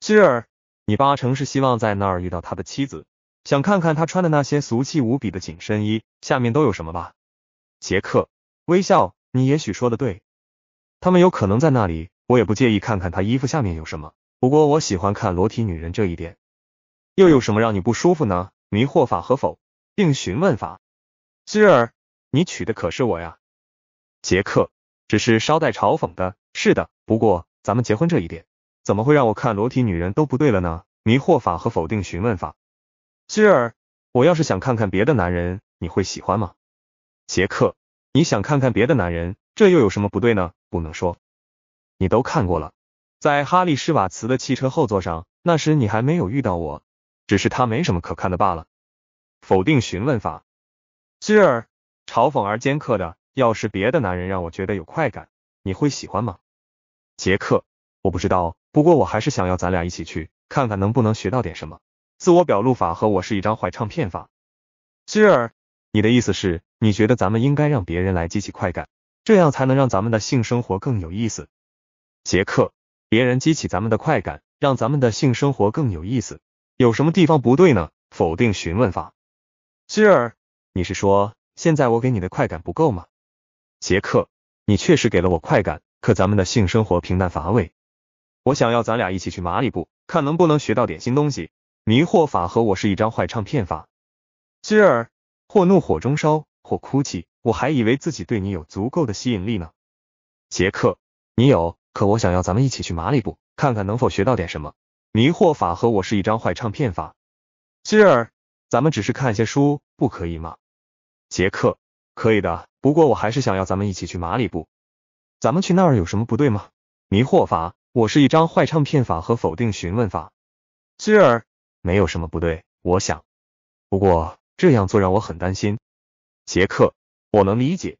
希尔，你八成是希望在那儿遇到他的妻子，想看看他穿的那些俗气无比的紧身衣下面都有什么吧？杰克微笑，你也许说的对，他们有可能在那里，我也不介意看看他衣服下面有什么。不过我喜欢看裸体女人这一点，又有什么让你不舒服呢？迷惑法和否定询问法，希尔，你娶的可是我呀？杰克只是稍带嘲讽的，是的，不过咱们结婚这一点。怎么会让我看裸体女人都不对了呢？迷惑法和否定询问法。希尔，我要是想看看别的男人，你会喜欢吗？杰克，你想看看别的男人，这又有什么不对呢？不能说，你都看过了。在哈利施瓦茨的汽车后座上，那时你还没有遇到我，只是他没什么可看的罢了。否定询问法。希尔，嘲讽而尖刻的，要是别的男人让我觉得有快感，你会喜欢吗？杰克，我不知道。不过我还是想要咱俩一起去看看能不能学到点什么。自我表露法和我是一张坏唱片法。希尔，你的意思是你觉得咱们应该让别人来激起快感，这样才能让咱们的性生活更有意思？杰克，别人激起咱们的快感，让咱们的性生活更有意思，有什么地方不对呢？否定询问法。希尔，你是说现在我给你的快感不够吗？杰克，你确实给了我快感，可咱们的性生活平淡乏味。我想要咱俩一起去马里布，看能不能学到点新东西。迷惑法和我是一张坏唱片法。今尔，或怒火中烧，或哭泣，我还以为自己对你有足够的吸引力呢。杰克，你有，可我想要咱们一起去马里布，看看能否学到点什么。迷惑法和我是一张坏唱片法。今尔，咱们只是看些书，不可以吗？杰克，可以的，不过我还是想要咱们一起去马里布。咱们去那儿有什么不对吗？迷惑法。我是一张坏唱片法和否定询问法，希尔，没有什么不对，我想，不过这样做让我很担心。杰克，我能理解，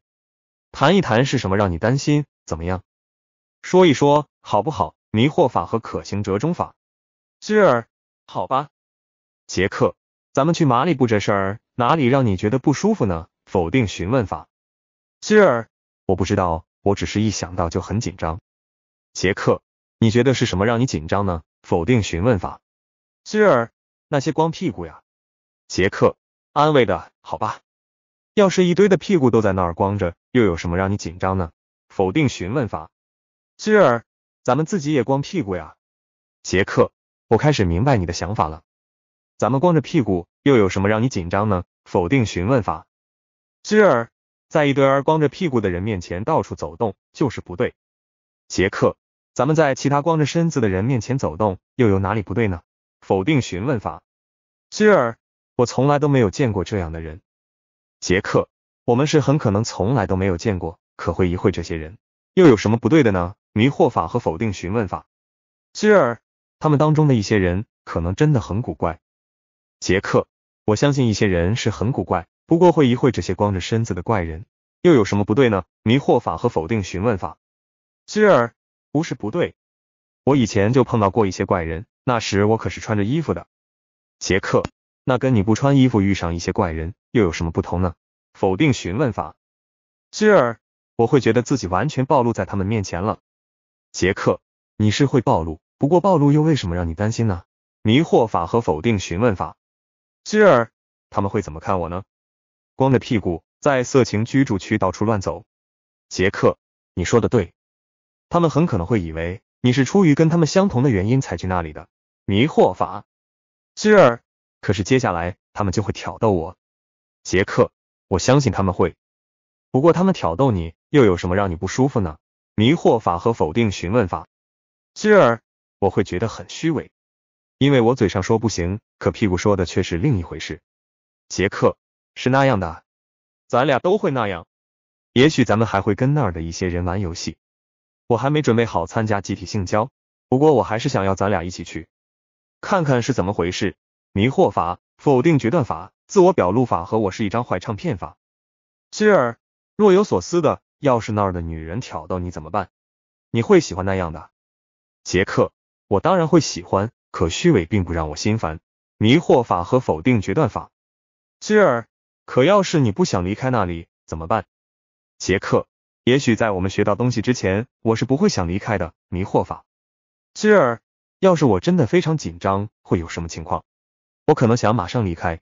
谈一谈是什么让你担心，怎么样？说一说好不好？迷惑法和可行折中法，希尔，好吧。杰克，咱们去马里布这事儿，哪里让你觉得不舒服呢？否定询问法，希尔，我不知道，我只是一想到就很紧张。杰克。你觉得是什么让你紧张呢？否定询问法。希尔，那些光屁股呀。杰克，安慰的好吧。要是一堆的屁股都在那儿光着，又有什么让你紧张呢？否定询问法。希尔，咱们自己也光屁股呀。杰克，我开始明白你的想法了。咱们光着屁股又有什么让你紧张呢？否定询问法。希尔，在一堆儿光着屁股的人面前到处走动就是不对。杰克。咱们在其他光着身子的人面前走动，又有哪里不对呢？否定询问法，希尔，我从来都没有见过这样的人。杰克，我们是很可能从来都没有见过，可会一会这些人，又有什么不对的呢？迷惑法和否定询问法，希尔，他们当中的一些人可能真的很古怪。杰克，我相信一些人是很古怪，不过会一会这些光着身子的怪人，又有什么不对呢？迷惑法和否定询问法，希尔。不是不对，我以前就碰到过一些怪人，那时我可是穿着衣服的。杰克，那跟你不穿衣服遇上一些怪人又有什么不同呢？否定询问法，希尔，我会觉得自己完全暴露在他们面前了。杰克，你是会暴露，不过暴露又为什么让你担心呢？迷惑法和否定询问法，希尔，他们会怎么看我呢？光着屁股在色情居住区到处乱走。杰克，你说的对。他们很可能会以为你是出于跟他们相同的原因才去那里的。迷惑法，希尔。可是接下来他们就会挑逗我。杰克，我相信他们会。不过他们挑逗你又有什么让你不舒服呢？迷惑法和否定询问法，希尔。我会觉得很虚伪，因为我嘴上说不行，可屁股说的却是另一回事。杰克，是那样的。咱俩都会那样。也许咱们还会跟那儿的一些人玩游戏。我还没准备好参加集体性交，不过我还是想要咱俩一起去看看是怎么回事。迷惑法、否定决断法、自我表露法和我是一张坏唱片法。希尔若有所思的，要是那儿的女人挑逗你怎么办？你会喜欢那样的？杰克，我当然会喜欢，可虚伪并不让我心烦。迷惑法和否定决断法。希尔，可要是你不想离开那里怎么办？杰克。也许在我们学到东西之前，我是不会想离开的。迷惑法，希尔，要是我真的非常紧张，会有什么情况？我可能想马上离开。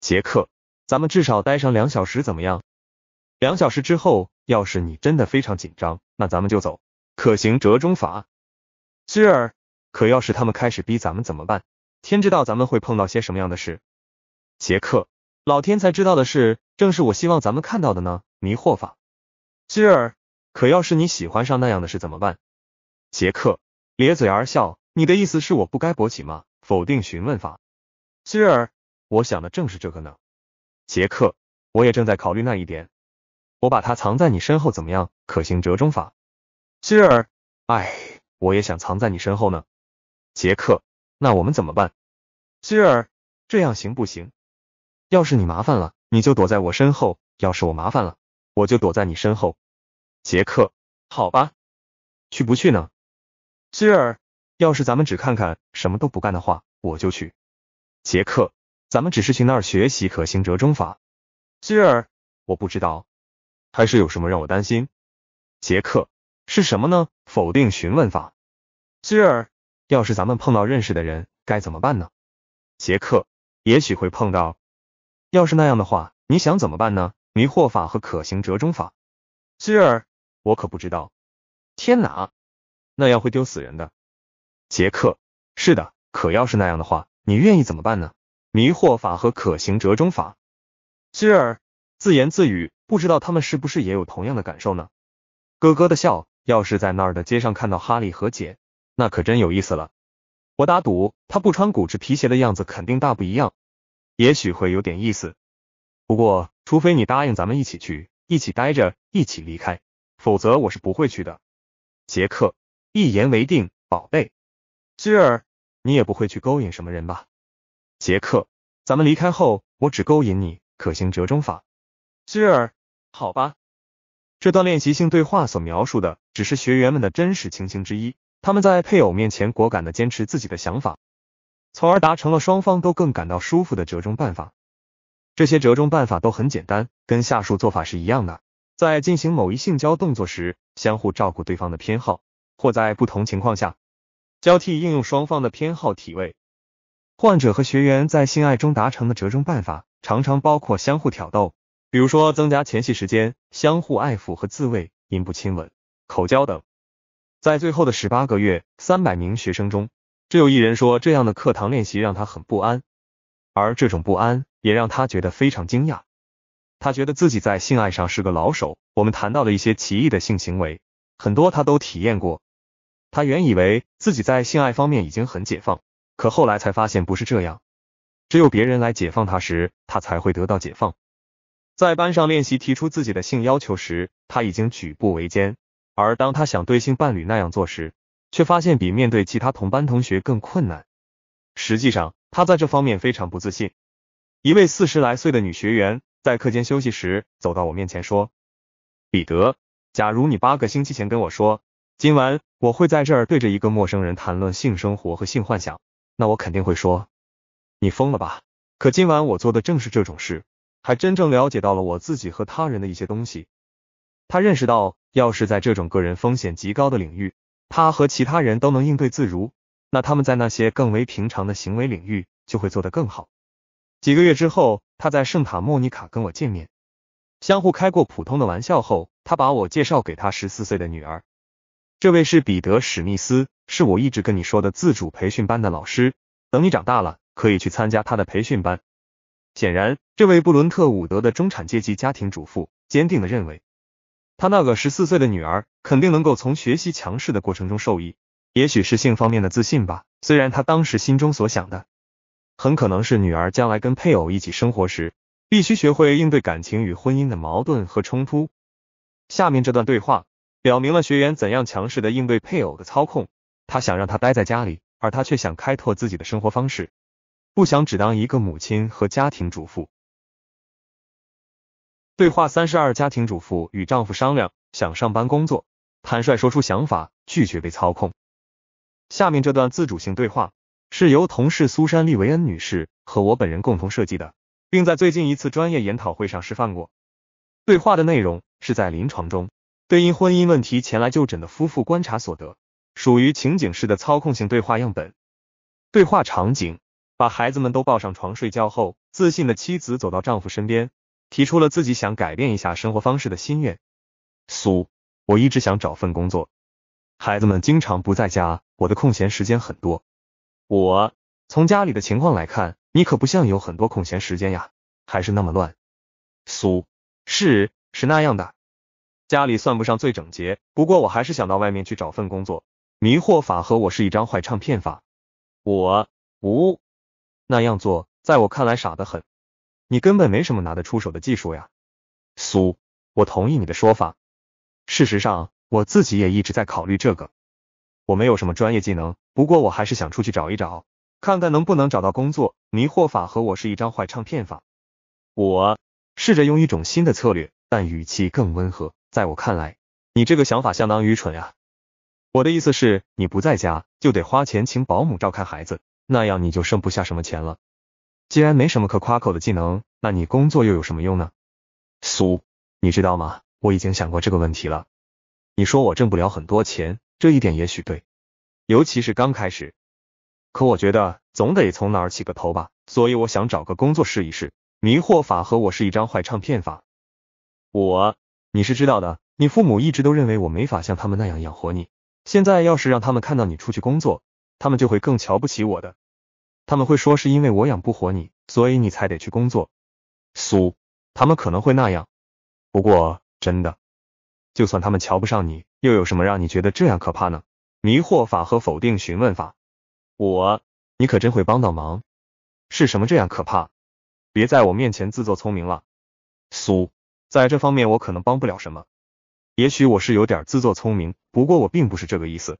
杰克，咱们至少待上两小时，怎么样？两小时之后，要是你真的非常紧张，那咱们就走。可行折中法，希尔。可要是他们开始逼咱们怎么办？天知道咱们会碰到些什么样的事。杰克，老天才知道的事，正是我希望咱们看到的呢。迷惑法。希尔，可要是你喜欢上那样的事怎么办？杰克咧嘴而笑，你的意思是我不该勃起吗？否定询问法。希尔，我想的正是这个呢。杰克，我也正在考虑那一点。我把它藏在你身后怎么样？可行折中法。希尔，哎，我也想藏在你身后呢。杰克，那我们怎么办？希尔，这样行不行？要是你麻烦了，你就躲在我身后；要是我麻烦了，我就躲在你身后。杰克，好吧，去不去呢？希尔，要是咱们只看看什么都不干的话，我就去。杰克，咱们只是去那儿学习可行折中法。希尔，我不知道，还是有什么让我担心？杰克，是什么呢？否定询问法。希尔，要是咱们碰到认识的人，该怎么办呢？杰克，也许会碰到。要是那样的话，你想怎么办呢？迷惑法和可行折中法。希尔。我可不知道，天哪，那样会丢死人的。杰克，是的，可要是那样的话，你愿意怎么办呢？迷惑法和可行折中法。希尔自言自语，不知道他们是不是也有同样的感受呢？咯咯的笑，要是在那儿的街上看到哈利和杰，那可真有意思了。我打赌他不穿骨质皮鞋的样子肯定大不一样，也许会有点意思。不过，除非你答应咱们一起去，一起待着，一起离开。否则我是不会去的，杰克。一言为定，宝贝。芝儿，你也不会去勾引什么人吧？杰克，咱们离开后，我只勾引你，可行折中法。芝儿，好吧。这段练习性对话所描述的只是学员们的真实情形之一，他们在配偶面前果敢的坚持自己的想法，从而达成了双方都更感到舒服的折中办法。这些折中办法都很简单，跟下述做法是一样的。在进行某一性交动作时，相互照顾对方的偏好，或在不同情况下交替应用双方的偏好体位。患者和学员在性爱中达成的折中办法，常常包括相互挑逗，比如说增加前戏时间、相互爱抚和自慰、阴部亲吻、口交等。在最后的十八个月，三百名学生中，只有一人说这样的课堂练习让他很不安，而这种不安也让他觉得非常惊讶。他觉得自己在性爱上是个老手，我们谈到的一些奇异的性行为，很多他都体验过。他原以为自己在性爱方面已经很解放，可后来才发现不是这样。只有别人来解放他时，他才会得到解放。在班上练习提出自己的性要求时，他已经举步维艰；而当他想对性伴侣那样做时，却发现比面对其他同班同学更困难。实际上，他在这方面非常不自信。一位四十来岁的女学员。在课间休息时，走到我面前说：“彼得，假如你八个星期前跟我说今晚我会在这儿对着一个陌生人谈论性生活和性幻想，那我肯定会说你疯了吧。可今晚我做的正是这种事，还真正了解到了我自己和他人的一些东西。他认识到，要是在这种个人风险极高的领域，他和其他人都能应对自如，那他们在那些更为平常的行为领域就会做得更好。几个月之后。”他在圣塔莫尼卡跟我见面，相互开过普通的玩笑后，他把我介绍给他十四岁的女儿。这位是彼得史密斯，是我一直跟你说的自主培训班的老师。等你长大了，可以去参加他的培训班。显然，这位布伦特伍德的中产阶级家庭主妇坚定的认为，他那个十四岁的女儿肯定能够从学习强势的过程中受益，也许是性方面的自信吧。虽然他当时心中所想的。很可能是女儿将来跟配偶一起生活时，必须学会应对感情与婚姻的矛盾和冲突。下面这段对话表明了学员怎样强势的应对配偶的操控。他想让他待在家里，而他却想开拓自己的生活方式，不想只当一个母亲和家庭主妇。对话三十二：家庭主妇与丈夫商量想上班工作，坦率说出想法，拒绝被操控。下面这段自主性对话。是由同事苏珊·利维恩女士和我本人共同设计的，并在最近一次专业研讨会上示范过。对话的内容是在临床中对因婚姻问题前来就诊的夫妇观察所得，属于情景式的操控性对话样本。对话场景：把孩子们都抱上床睡觉后，自信的妻子走到丈夫身边，提出了自己想改变一下生活方式的心愿。苏，我一直想找份工作，孩子们经常不在家，我的空闲时间很多。我从家里的情况来看，你可不像有很多空闲时间呀，还是那么乱。苏是是那样的，家里算不上最整洁，不过我还是想到外面去找份工作。迷惑法和我是一张坏唱片法。我无，那样做，在我看来傻得很，你根本没什么拿得出手的技术呀。苏，我同意你的说法，事实上我自己也一直在考虑这个。我没有什么专业技能，不过我还是想出去找一找，看看能不能找到工作。迷惑法和我是一张坏唱片法。我试着用一种新的策略，但语气更温和。在我看来，你这个想法相当愚蠢啊。我的意思是，你不在家就得花钱请保姆照看孩子，那样你就剩不下什么钱了。既然没什么可夸口的技能，那你工作又有什么用呢？苏，你知道吗？我已经想过这个问题了。你说我挣不了很多钱。这一点也许对，尤其是刚开始。可我觉得总得从哪儿起个头吧，所以我想找个工作试一试。迷惑法和我是一张坏唱片法。我，你是知道的，你父母一直都认为我没法像他们那样养活你。现在要是让他们看到你出去工作，他们就会更瞧不起我的。他们会说是因为我养不活你，所以你才得去工作。苏，他们可能会那样。不过真的。就算他们瞧不上你，又有什么让你觉得这样可怕呢？迷惑法和否定询问法。我，你可真会帮倒忙。是什么这样可怕？别在我面前自作聪明了。苏，在这方面我可能帮不了什么。也许我是有点自作聪明，不过我并不是这个意思。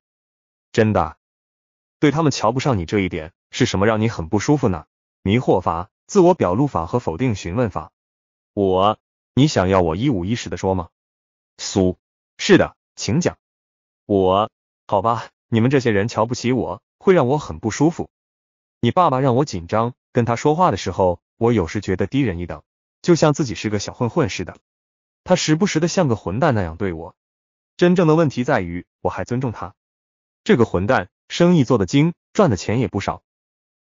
真的，对他们瞧不上你这一点，是什么让你很不舒服呢？迷惑法、自我表露法和否定询问法。我，你想要我一五一十的说吗？苏，是的，请讲。我，好吧，你们这些人瞧不起我，会让我很不舒服。你爸爸让我紧张，跟他说话的时候，我有时觉得低人一等，就像自己是个小混混似的。他时不时的像个混蛋那样对我。真正的问题在于，我还尊重他。这个混蛋，生意做得精，赚的钱也不少。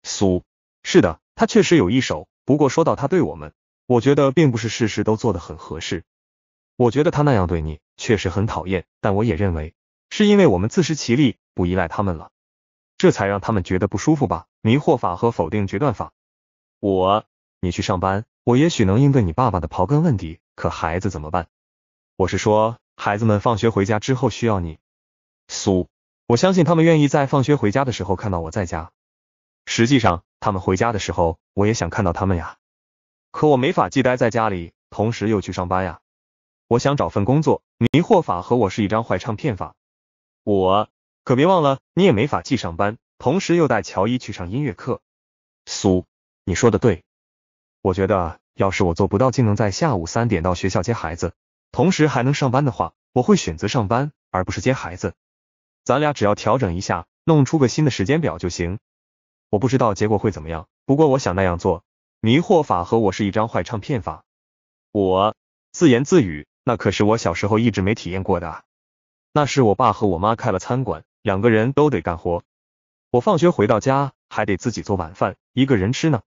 苏，是的，他确实有一手。不过说到他对我们，我觉得并不是事事都做得很合适。我觉得他那样对你确实很讨厌，但我也认为是因为我们自食其力，不依赖他们了，这才让他们觉得不舒服吧。迷惑法和否定决断法。我，你去上班，我也许能应对你爸爸的刨根问底，可孩子怎么办？我是说，孩子们放学回家之后需要你。苏，我相信他们愿意在放学回家的时候看到我在家。实际上，他们回家的时候，我也想看到他们呀。可我没法既待在家里，同时又去上班呀。我想找份工作，迷惑法和我是一张坏唱片法。我可别忘了，你也没法既上班，同时又带乔伊去上音乐课。苏，你说的对，我觉得要是我做不到既能在下午三点到学校接孩子，同时还能上班的话，我会选择上班而不是接孩子。咱俩只要调整一下，弄出个新的时间表就行。我不知道结果会怎么样，不过我想那样做，迷惑法和我是一张坏唱片法。我自言自语。那可是我小时候一直没体验过的啊！那是我爸和我妈开了餐馆，两个人都得干活。我放学回到家，还得自己做晚饭，一个人吃呢。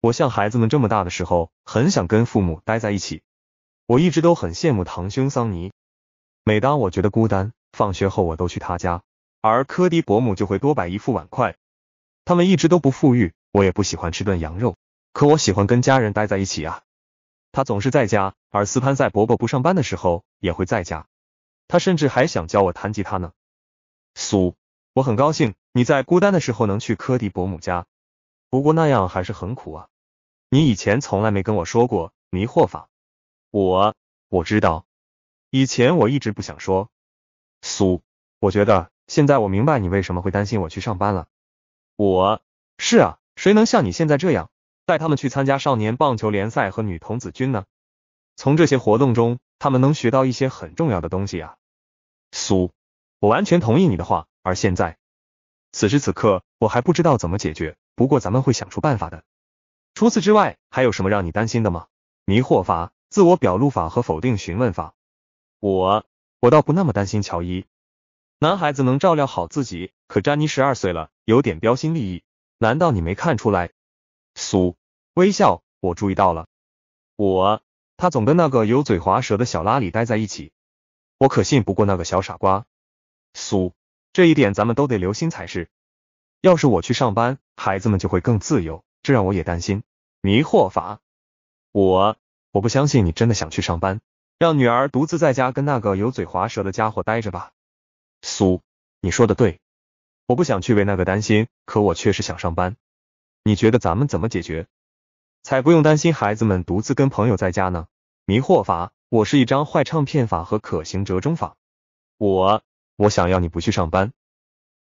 我像孩子们这么大的时候，很想跟父母待在一起。我一直都很羡慕堂兄桑尼。每当我觉得孤单，放学后我都去他家，而科迪伯母就会多摆一副碗筷。他们一直都不富裕，我也不喜欢吃顿羊肉。可我喜欢跟家人待在一起啊。他总是在家，而斯潘在伯伯不上班的时候也会在家。他甚至还想教我弹吉他呢。苏，我很高兴你在孤单的时候能去科迪伯母家，不过那样还是很苦啊。你以前从来没跟我说过迷惑法。我，我知道。以前我一直不想说。苏，我觉得现在我明白你为什么会担心我去上班了。我是啊，谁能像你现在这样？带他们去参加少年棒球联赛和女童子军呢？从这些活动中，他们能学到一些很重要的东西啊。苏，我完全同意你的话。而现在，此时此刻，我还不知道怎么解决，不过咱们会想出办法的。除此之外，还有什么让你担心的吗？迷惑法、自我表露法和否定询问法。我，我倒不那么担心乔伊。男孩子能照料好自己，可詹妮十二岁了，有点标新立异。难道你没看出来？苏。微笑，我注意到了。我，他总跟那个油嘴滑舌的小拉里待在一起。我可信不过那个小傻瓜苏，这一点咱们都得留心才是。要是我去上班，孩子们就会更自由，这让我也担心。迷惑法，我，我不相信你真的想去上班，让女儿独自在家跟那个油嘴滑舌的家伙待着吧。苏，你说的对，我不想去为那个担心，可我确实想上班。你觉得咱们怎么解决？才不用担心孩子们独自跟朋友在家呢。迷惑法，我是一张坏唱片法和可行折中法。我，我想要你不去上班。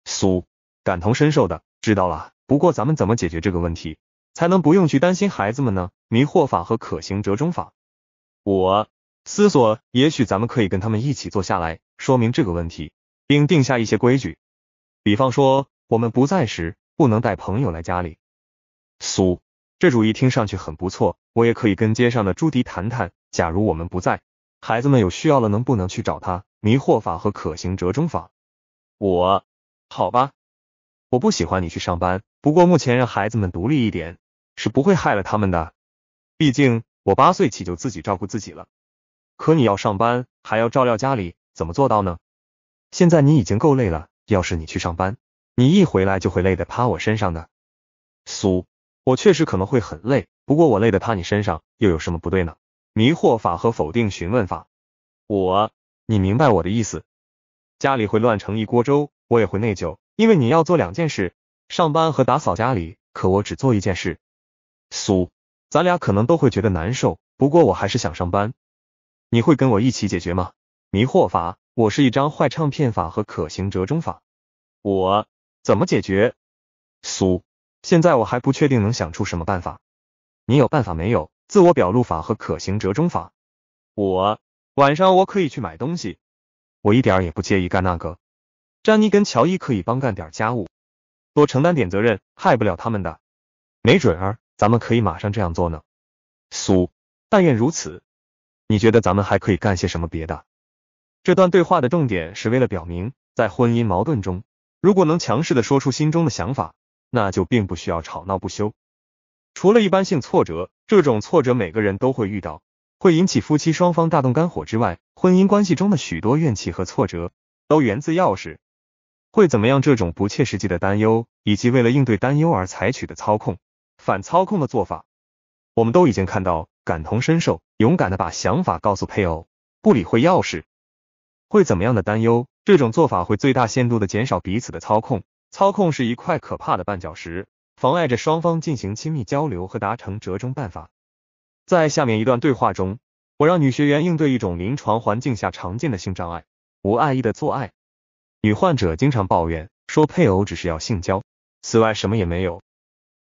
苏，感同身受的，知道了。不过咱们怎么解决这个问题，才能不用去担心孩子们呢？迷惑法和可行折中法。我，思索，也许咱们可以跟他们一起坐下来，说明这个问题，并定下一些规矩。比方说，我们不在时，不能带朋友来家里。苏。这主意听上去很不错，我也可以跟街上的朱迪谈谈。假如我们不在，孩子们有需要了能不能去找他？迷惑法和可行折中法。我，好吧，我不喜欢你去上班，不过目前让孩子们独立一点是不会害了他们的。毕竟我八岁起就自己照顾自己了。可你要上班还要照料家里，怎么做到呢？现在你已经够累了，要是你去上班，你一回来就会累得趴我身上的。苏。我确实可能会很累，不过我累的趴你身上又有什么不对呢？迷惑法和否定询问法。我，你明白我的意思？家里会乱成一锅粥，我也会内疚，因为你要做两件事，上班和打扫家里，可我只做一件事。苏，咱俩可能都会觉得难受，不过我还是想上班。你会跟我一起解决吗？迷惑法。我是一张坏唱片法和可行折中法。我，怎么解决？苏。现在我还不确定能想出什么办法，你有办法没有？自我表露法和可行折中法。我晚上我可以去买东西，我一点儿也不介意干那个。詹妮跟乔伊可以帮干点家务，多承担点责任，害不了他们的。没准儿咱们可以马上这样做呢。苏，但愿如此。你觉得咱们还可以干些什么别的？这段对话的重点是为了表明，在婚姻矛盾中，如果能强势的说出心中的想法。那就并不需要吵闹不休。除了一般性挫折，这种挫折每个人都会遇到，会引起夫妻双方大动肝火之外，婚姻关系中的许多怨气和挫折都源自钥匙。会怎么样？这种不切实际的担忧，以及为了应对担忧而采取的操控、反操控的做法，我们都已经看到，感同身受，勇敢的把想法告诉配偶，不理会钥匙会怎么样的担忧，这种做法会最大限度的减少彼此的操控。操控是一块可怕的绊脚石，妨碍着双方进行亲密交流和达成折中办法。在下面一段对话中，我让女学员应对一种临床环境下常见的性障碍——无爱意的做爱。女患者经常抱怨说，配偶只是要性交，此外什么也没有。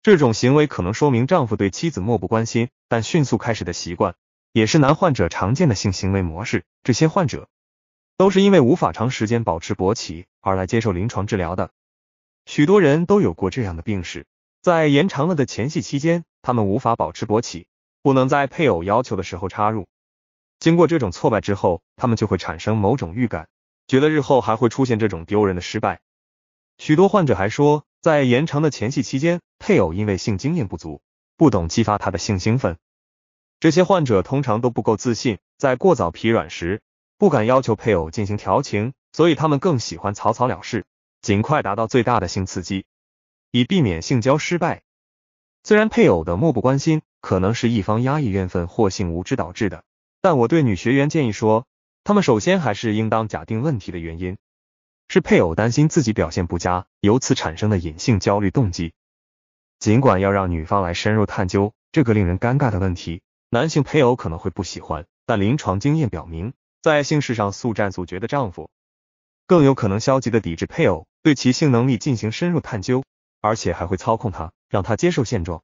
这种行为可能说明丈夫对妻子漠不关心，但迅速开始的习惯也是男患者常见的性行为模式。这些患者都是因为无法长时间保持勃起而来接受临床治疗的。许多人都有过这样的病史，在延长了的前戏期间，他们无法保持勃起，不能在配偶要求的时候插入。经过这种挫败之后，他们就会产生某种预感，觉得日后还会出现这种丢人的失败。许多患者还说，在延长的前戏期间，配偶因为性经验不足，不懂激发他的性兴奋。这些患者通常都不够自信，在过早疲软时不敢要求配偶进行调情，所以他们更喜欢草草了事。尽快达到最大的性刺激，以避免性交失败。虽然配偶的漠不关心可能是一方压抑怨愤或性无知导致的，但我对女学员建议说，他们首先还是应当假定问题的原因是配偶担心自己表现不佳，由此产生的隐性焦虑动机。尽管要让女方来深入探究这个令人尴尬的问题，男性配偶可能会不喜欢，但临床经验表明，在性事上速战速决的丈夫。更有可能消极的抵制配偶，对其性能力进行深入探究，而且还会操控他，让他接受现状。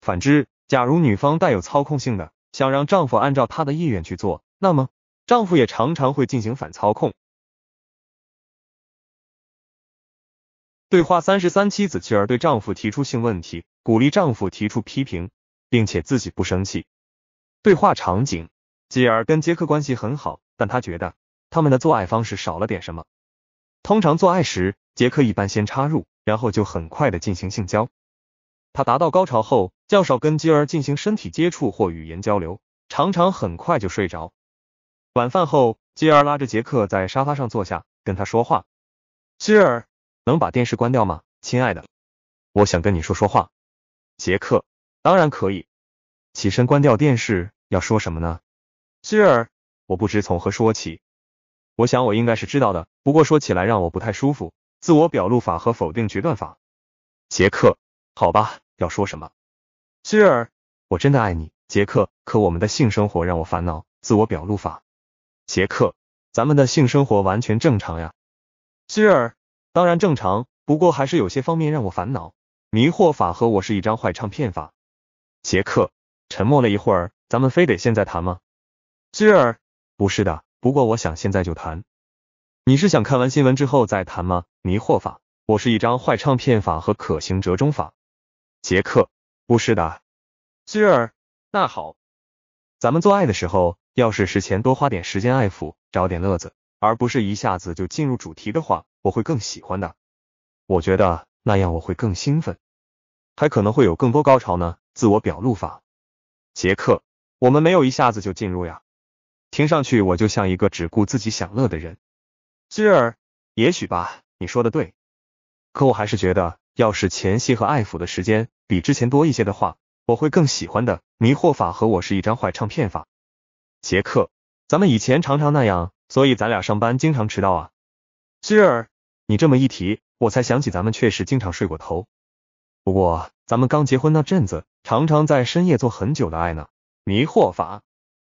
反之，假如女方带有操控性的，想让丈夫按照她的意愿去做，那么丈夫也常常会进行反操控。对话三十三：妻子吉尔对丈夫提出性问题，鼓励丈夫提出批评，并且自己不生气。对话场景：吉尔跟杰克关系很好，但她觉得。他们的做爱方式少了点什么。通常做爱时，杰克一般先插入，然后就很快的进行性交。他达到高潮后，较少跟基尔进行身体接触或语言交流，常常很快就睡着。晚饭后，基尔拉着杰克在沙发上坐下，跟他说话。基尔，能把电视关掉吗？亲爱的，我想跟你说说话。杰克，当然可以。起身关掉电视。要说什么呢？基尔，我不知从何说起。我想我应该是知道的，不过说起来让我不太舒服。自我表露法和否定决断法。杰克，好吧，要说什么？希尔，我真的爱你，杰克。可我们的性生活让我烦恼。自我表露法。杰克，咱们的性生活完全正常呀。希尔，当然正常，不过还是有些方面让我烦恼。迷惑法和我是一张坏唱片法。杰克，沉默了一会儿，咱们非得现在谈吗？希尔，不是的。不过我想现在就谈，你是想看完新闻之后再谈吗？迷惑法，我是一张坏唱片法和可行折中法。杰克，不是的，希尔，那好，咱们做爱的时候，要是事前多花点时间爱抚，找点乐子，而不是一下子就进入主题的话，我会更喜欢的。我觉得那样我会更兴奋，还可能会有更多高潮呢。自我表露法，杰克，我们没有一下子就进入呀。听上去我就像一个只顾自己享乐的人，希儿，也许吧，你说的对，可我还是觉得，要是前戏和爱抚的时间比之前多一些的话，我会更喜欢的。迷惑法和我是一张坏唱片法。杰克，咱们以前常常那样，所以咱俩上班经常迟到啊。希儿，你这么一提，我才想起咱们确实经常睡过头。不过咱们刚结婚那阵子，常常在深夜做很久的爱呢。迷惑法，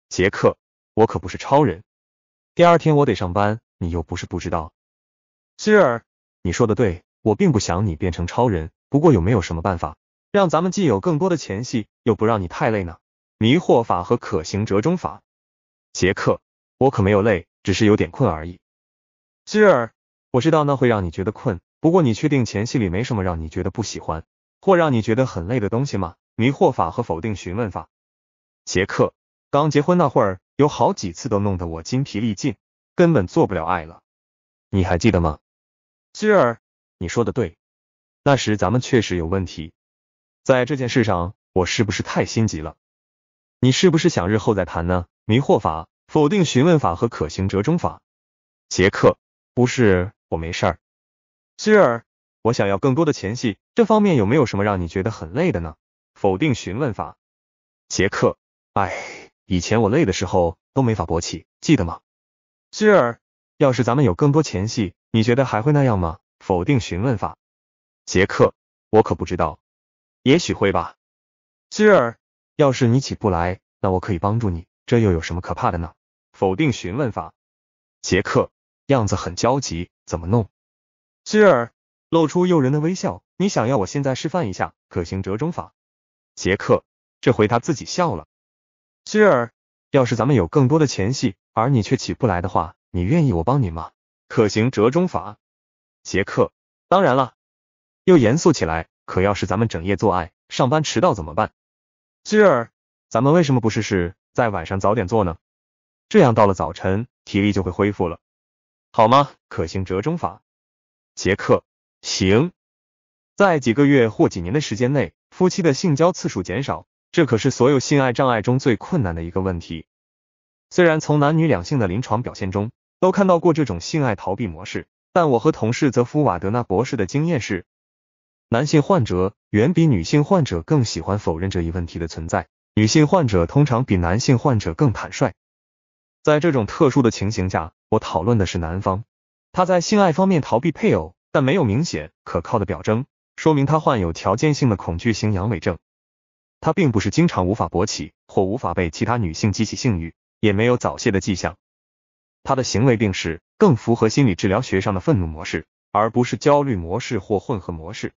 杰克。我可不是超人，第二天我得上班，你又不是不知道。希尔，你说的对，我并不想你变成超人，不过有没有什么办法，让咱们既有更多的前戏，又不让你太累呢？迷惑法和可行折中法。杰克，我可没有累，只是有点困而已。希尔，我知道那会让你觉得困，不过你确定前戏里没什么让你觉得不喜欢，或让你觉得很累的东西吗？迷惑法和否定询问法。杰克，刚结婚那会儿。有好几次都弄得我精疲力尽，根本做不了爱了。你还记得吗？希儿，你说的对，那时咱们确实有问题。在这件事上，我是不是太心急了？你是不是想日后再谈呢？迷惑法、否定询问法和可行折中法。杰克，不是，我没事儿。希儿，我想要更多的前戏，这方面有没有什么让你觉得很累的呢？否定询问法。杰克，唉。以前我累的时候都没法勃起，记得吗？希儿，要是咱们有更多前戏，你觉得还会那样吗？否定询问法。杰克，我可不知道，也许会吧。希儿，要是你起不来，那我可以帮助你，这又有什么可怕的呢？否定询问法。杰克，样子很焦急，怎么弄？希儿，露出诱人的微笑，你想要我现在示范一下？可行折中法。杰克，这回他自己笑了。希尔，要是咱们有更多的前戏，而你却起不来的话，你愿意我帮你吗？可行折中法。杰克，当然了。又严肃起来，可要是咱们整夜做爱，上班迟到怎么办？希尔，咱们为什么不试试在晚上早点做呢？这样到了早晨，体力就会恢复了，好吗？可行折中法。杰克，行。在几个月或几年的时间内，夫妻的性交次数减少。这可是所有性爱障碍中最困难的一个问题。虽然从男女两性的临床表现中都看到过这种性爱逃避模式，但我和同事泽夫·瓦德纳博士的经验是，男性患者远比女性患者更喜欢否认这一问题的存在。女性患者通常比男性患者更坦率。在这种特殊的情形下，我讨论的是男方，他在性爱方面逃避配偶，但没有明显可靠的表征说明他患有条件性的恐惧型阳痿症。她并不是经常无法勃起或无法被其他女性激起性欲，也没有早泄的迹象。她的行为病史更符合心理治疗学上的愤怒模式，而不是焦虑模式或混合模式。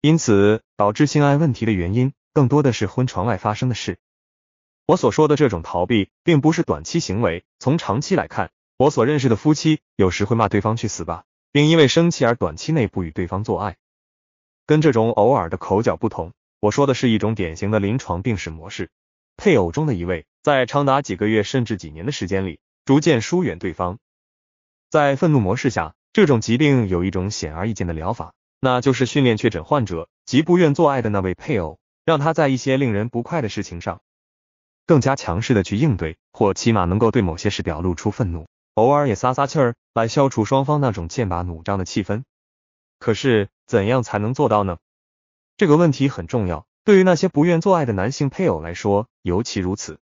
因此，导致性爱问题的原因更多的是婚床外发生的事。我所说的这种逃避，并不是短期行为。从长期来看，我所认识的夫妻有时会骂对方去死吧，并因为生气而短期内不与对方做爱。跟这种偶尔的口角不同。我说的是一种典型的临床病史模式，配偶中的一位在长达几个月甚至几年的时间里，逐渐疏远对方。在愤怒模式下，这种疾病有一种显而易见的疗法，那就是训练确诊患者及不愿做爱的那位配偶，让他在一些令人不快的事情上更加强势的去应对，或起码能够对某些事表露出愤怒，偶尔也撒撒气儿，来消除双方那种剑拔弩张的气氛。可是，怎样才能做到呢？这个问题很重要，对于那些不愿做爱的男性配偶来说尤其如此。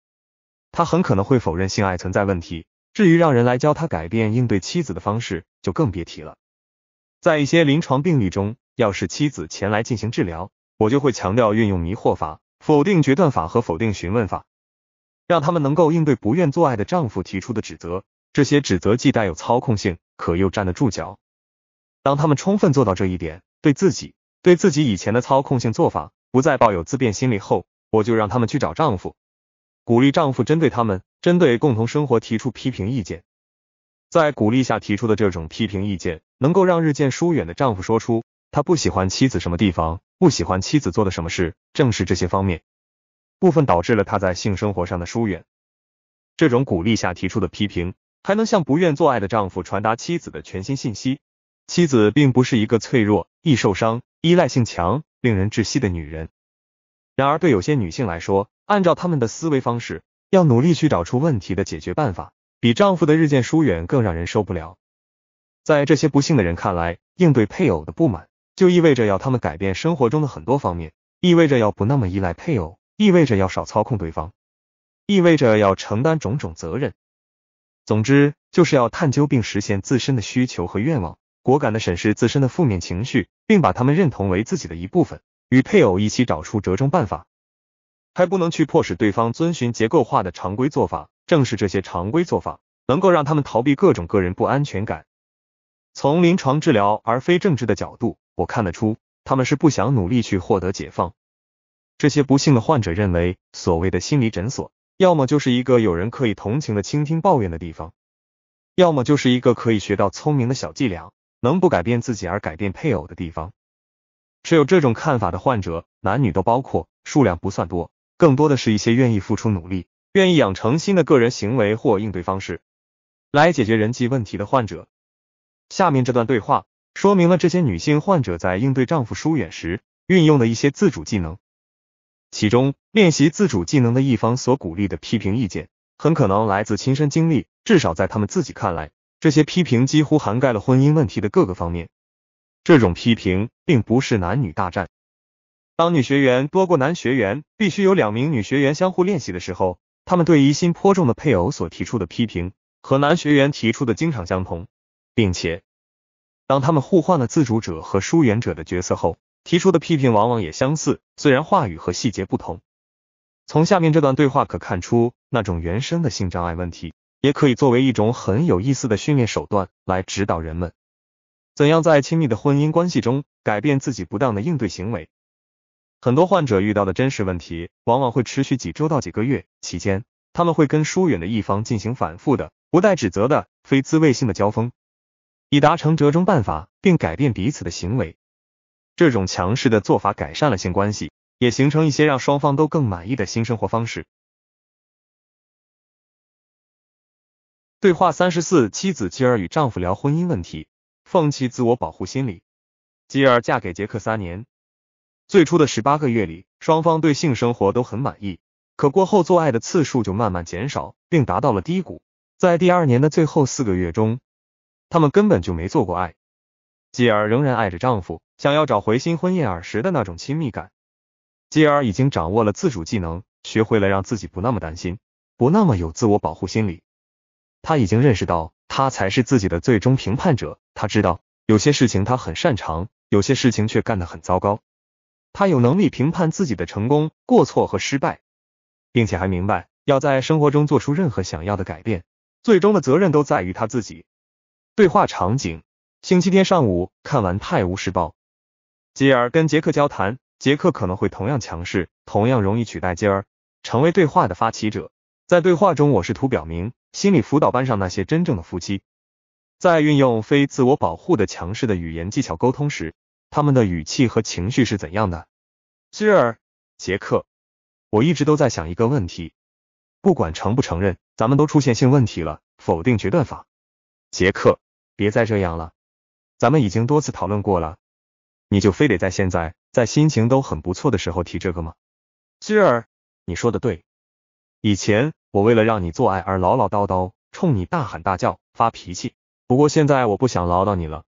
他很可能会否认性爱存在问题。至于让人来教他改变应对妻子的方式，就更别提了。在一些临床病例中，要是妻子前来进行治疗，我就会强调运用迷惑法、否定决断法和否定询问法，让他们能够应对不愿做爱的丈夫提出的指责。这些指责既带有操控性，可又站得住脚。当他们充分做到这一点，对自己。对自己以前的操控性做法不再抱有自辩心理后，我就让他们去找丈夫，鼓励丈夫针对他们、针对共同生活提出批评意见。在鼓励下提出的这种批评意见，能够让日渐疏远的丈夫说出他不喜欢妻子什么地方，不喜欢妻子做的什么事，正是这些方面部分导致了他在性生活上的疏远。这种鼓励下提出的批评，还能向不愿做爱的丈夫传达妻子的全新信息：妻子并不是一个脆弱。易受伤、依赖性强、令人窒息的女人。然而，对有些女性来说，按照她们的思维方式，要努力去找出问题的解决办法，比丈夫的日渐疏远更让人受不了。在这些不幸的人看来，应对配偶的不满，就意味着要他们改变生活中的很多方面，意味着要不那么依赖配偶，意味着要少操控对方，意味着要承担种种责任。总之，就是要探究并实现自身的需求和愿望。果敢的审视自身的负面情绪，并把他们认同为自己的一部分，与配偶一起找出折中办法，还不能去迫使对方遵循结构化的常规做法。正是这些常规做法，能够让他们逃避各种个人不安全感。从临床治疗而非政治的角度，我看得出他们是不想努力去获得解放。这些不幸的患者认为，所谓的心理诊所，要么就是一个有人可以同情的倾听抱怨的地方，要么就是一个可以学到聪明的小伎俩。能不改变自己而改变配偶的地方，持有这种看法的患者，男女都包括，数量不算多，更多的是一些愿意付出努力、愿意养成新的个人行为或应对方式来解决人际问题的患者。下面这段对话说明了这些女性患者在应对丈夫疏远时运用的一些自主技能，其中练习自主技能的一方所鼓励的批评意见，很可能来自亲身经历，至少在他们自己看来。这些批评几乎涵盖了婚姻问题的各个方面。这种批评并不是男女大战。当女学员多过男学员，必须有两名女学员相互练习的时候，他们对疑心颇重的配偶所提出的批评，和男学员提出的经常相同，并且，当他们互换了自主者和疏远者的角色后，提出的批评往往也相似，虽然话语和细节不同。从下面这段对话可看出那种原生的性障碍问题。也可以作为一种很有意思的训练手段，来指导人们怎样在亲密的婚姻关系中改变自己不当的应对行为。很多患者遇到的真实问题，往往会持续几周到几个月期间，他们会跟疏远的一方进行反复的、不带指责的、非自卫性的交锋，以达成折中办法，并改变彼此的行为。这种强势的做法改善了性关系，也形成一些让双方都更满意的新生活方式。对话三十四：妻子、继儿与丈夫聊婚姻问题，放弃自我保护心理。继儿嫁给杰克三年，最初的十八个月里，双方对性生活都很满意，可过后做爱的次数就慢慢减少，并达到了低谷。在第二年的最后四个月中，他们根本就没做过爱。继儿仍然爱着丈夫，想要找回新婚燕尔时的那种亲密感。继儿已经掌握了自主技能，学会了让自己不那么担心，不那么有自我保护心理。他已经认识到，他才是自己的最终评判者。他知道有些事情他很擅长，有些事情却干得很糟糕。他有能力评判自己的成功、过错和失败，并且还明白要在生活中做出任何想要的改变，最终的责任都在于他自己。对话场景：星期天上午看完《泰晤士报》，吉尔跟杰克交谈。杰克可能会同样强势，同样容易取代吉尔成为对话的发起者。在对话中，我试图表明。心理辅导班上那些真正的夫妻，在运用非自我保护的强势的语言技巧沟通时，他们的语气和情绪是怎样的？希尔，杰克，我一直都在想一个问题，不管承不承认，咱们都出现性问题了。否定决断法，杰克，别再这样了，咱们已经多次讨论过了，你就非得在现在在心情都很不错的时候提这个吗？希尔，你说的对。以前我为了让你做爱而唠唠叨叨，冲你大喊大叫发脾气。不过现在我不想唠叨你了，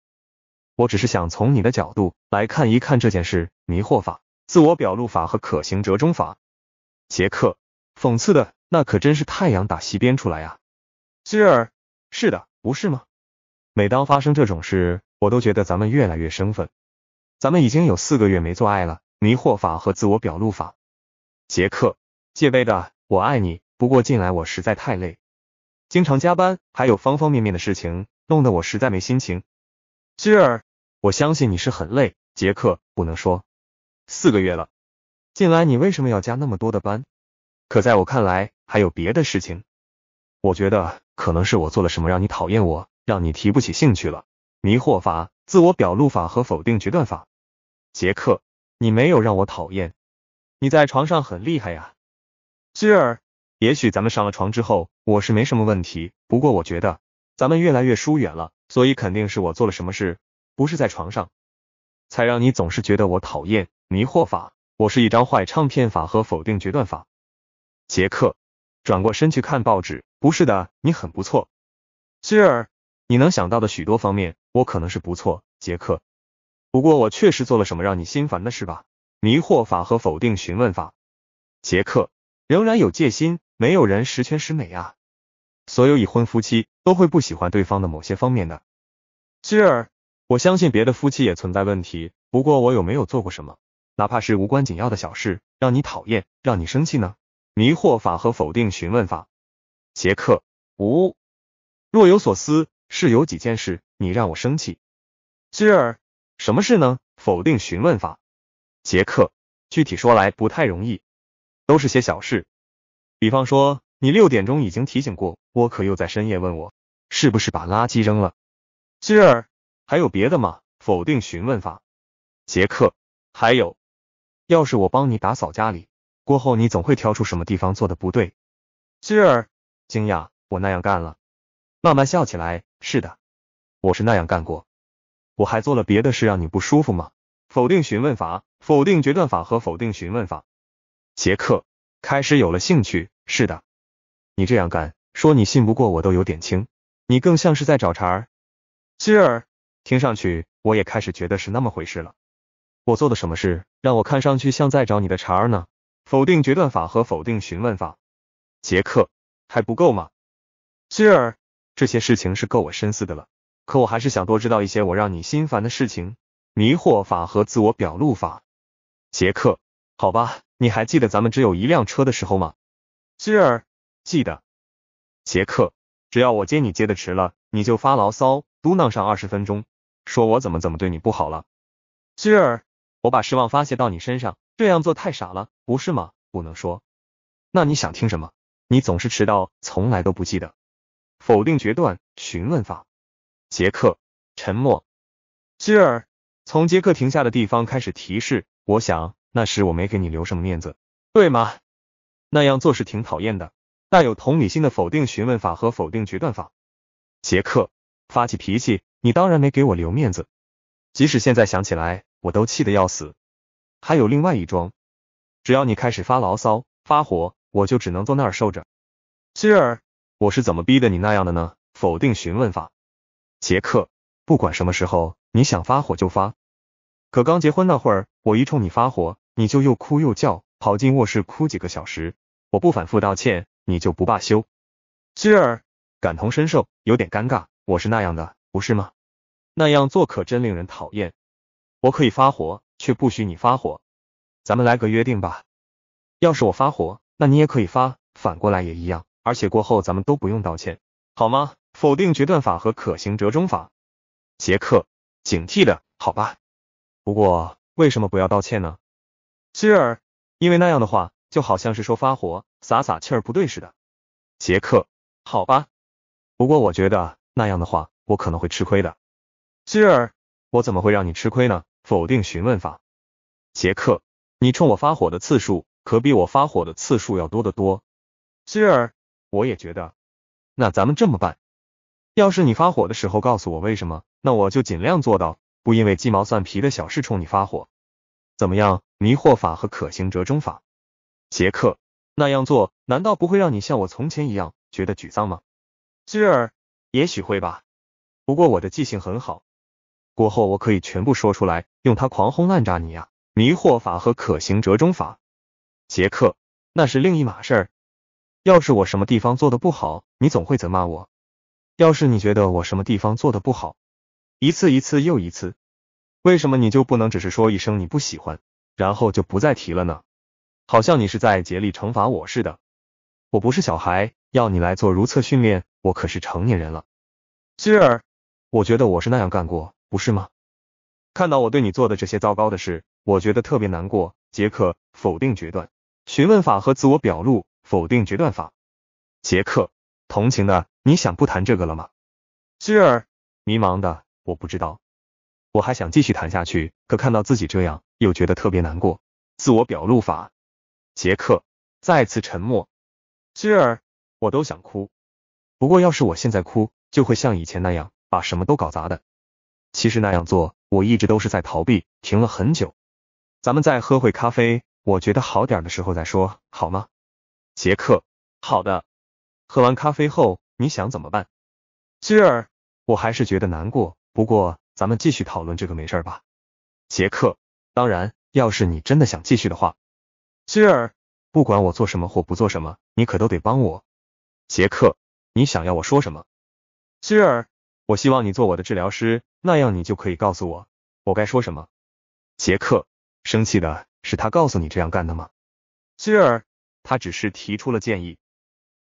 我只是想从你的角度来看一看这件事。迷惑法、自我表露法和可行折中法。杰克，讽刺的，那可真是太阳打西边出来啊。希尔，是的，不是吗？每当发生这种事，我都觉得咱们越来越生分。咱们已经有四个月没做爱了。迷惑法和自我表露法。杰克，戒备的。我爱你，不过近来我实在太累，经常加班，还有方方面面的事情，弄得我实在没心情。希儿，我相信你是很累。杰克，不能说，四个月了，近来你为什么要加那么多的班？可在我看来，还有别的事情。我觉得可能是我做了什么让你讨厌我，让你提不起兴趣了。迷惑法、自我表露法和否定决断法。杰克，你没有让我讨厌，你在床上很厉害呀。希尔，也许咱们上了床之后，我是没什么问题。不过我觉得咱们越来越疏远了，所以肯定是我做了什么事，不是在床上，才让你总是觉得我讨厌。迷惑法，我是一张坏唱片法和否定决断法。杰克，转过身去看报纸。不是的，你很不错。希尔，你能想到的许多方面，我可能是不错。杰克，不过我确实做了什么让你心烦的事吧？迷惑法和否定询问法。杰克。仍然有戒心，没有人十全十美啊。所有已婚夫妻都会不喜欢对方的某些方面的。妻儿，我相信别的夫妻也存在问题。不过我有没有做过什么，哪怕是无关紧要的小事，让你讨厌，让你生气呢？迷惑法和否定询问法。杰克，无。若有所思，是有几件事你让我生气。妻儿，什么事呢？否定询问法。杰克，具体说来不太容易。都是些小事，比方说你六点钟已经提醒过我，可又在深夜问我是不是把垃圾扔了。今尔，还有别的吗？否定询问法。杰克，还有，要是我帮你打扫家里，过后你总会挑出什么地方做的不对。今尔，惊讶，我那样干了。慢慢笑起来，是的，我是那样干过。我还做了别的事让你不舒服吗？否定询问法、否定决断法和否定询问法。杰克开始有了兴趣。是的，你这样干，说你信不过我都有点轻，你更像是在找茬儿。希尔，听上去我也开始觉得是那么回事了。我做的什么事让我看上去像在找你的茬儿呢？否定决断法和否定询问法，杰克还不够吗？希尔，这些事情是够我深思的了。可我还是想多知道一些我让你心烦的事情。迷惑法和自我表露法，杰克，好吧。你还记得咱们只有一辆车的时候吗？希尔，记得。杰克，只要我接你接的迟了，你就发牢骚，嘟囔上二十分钟，说我怎么怎么对你不好了。希尔，我把失望发泄到你身上，这样做太傻了，不是吗？不能说。那你想听什么？你总是迟到，从来都不记得。否定决断询问法。杰克，沉默。希尔，从杰克停下的地方开始提示。我想。那时我没给你留什么面子，对吗？那样做是挺讨厌的。带有同理心的否定询问法和否定决断法。杰克，发起脾气，你当然没给我留面子。即使现在想起来，我都气得要死。还有另外一桩，只要你开始发牢骚、发火，我就只能坐那儿受着。希尔，我是怎么逼的你那样的呢？否定询问法。杰克，不管什么时候，你想发火就发。可刚结婚那会儿。我一冲你发火，你就又哭又叫，跑进卧室哭几个小时。我不反复道歉，你就不罢休。芝儿，感同身受，有点尴尬。我是那样的，不是吗？那样做可真令人讨厌。我可以发火，却不许你发火。咱们来个约定吧。要是我发火，那你也可以发，反过来也一样。而且过后咱们都不用道歉，好吗？否定决断法和可行折中法。杰克，警惕的好吧？不过。为什么不要道歉呢，希尔？因为那样的话，就好像是说发火撒撒气儿不对似的。杰克，好吧，不过我觉得那样的话，我可能会吃亏的。希尔，我怎么会让你吃亏呢？否定询问法。杰克，你冲我发火的次数，可比我发火的次数要多得多。希尔，我也觉得。那咱们这么办？要是你发火的时候告诉我为什么，那我就尽量做到。不因为鸡毛蒜皮的小事冲你发火，怎么样？迷惑法和可行折中法，杰克，那样做难道不会让你像我从前一样觉得沮丧吗？芝儿，也许会吧。不过我的记性很好，过后我可以全部说出来，用它狂轰滥炸你啊！迷惑法和可行折中法，杰克，那是另一码事儿。要是我什么地方做的不好，你总会责骂我。要是你觉得我什么地方做的不好，一次一次又一次。为什么你就不能只是说一声你不喜欢，然后就不再提了呢？好像你是在竭力惩罚我似的。我不是小孩，要你来做如厕训练，我可是成年人了。希尔，我觉得我是那样干过，不是吗？看到我对你做的这些糟糕的事，我觉得特别难过。杰克，否定决断，询问法和自我表露，否定决断法。杰克，同情的，你想不谈这个了吗？希尔，迷茫的，我不知道。我还想继续谈下去，可看到自己这样，又觉得特别难过。自我表露法，杰克再次沉默。今尔，我都想哭，不过要是我现在哭，就会像以前那样把什么都搞砸的。其实那样做，我一直都是在逃避，停了很久。咱们再喝会咖啡，我觉得好点的时候再说，好吗？杰克，好的。喝完咖啡后，你想怎么办？今尔，我还是觉得难过，不过。咱们继续讨论这个没事吧，杰克。当然，要是你真的想继续的话，希尔。不管我做什么或不做什么，你可都得帮我，杰克。你想要我说什么？希尔，我希望你做我的治疗师，那样你就可以告诉我我该说什么。杰克，生气的是他告诉你这样干的吗？希尔，他只是提出了建议。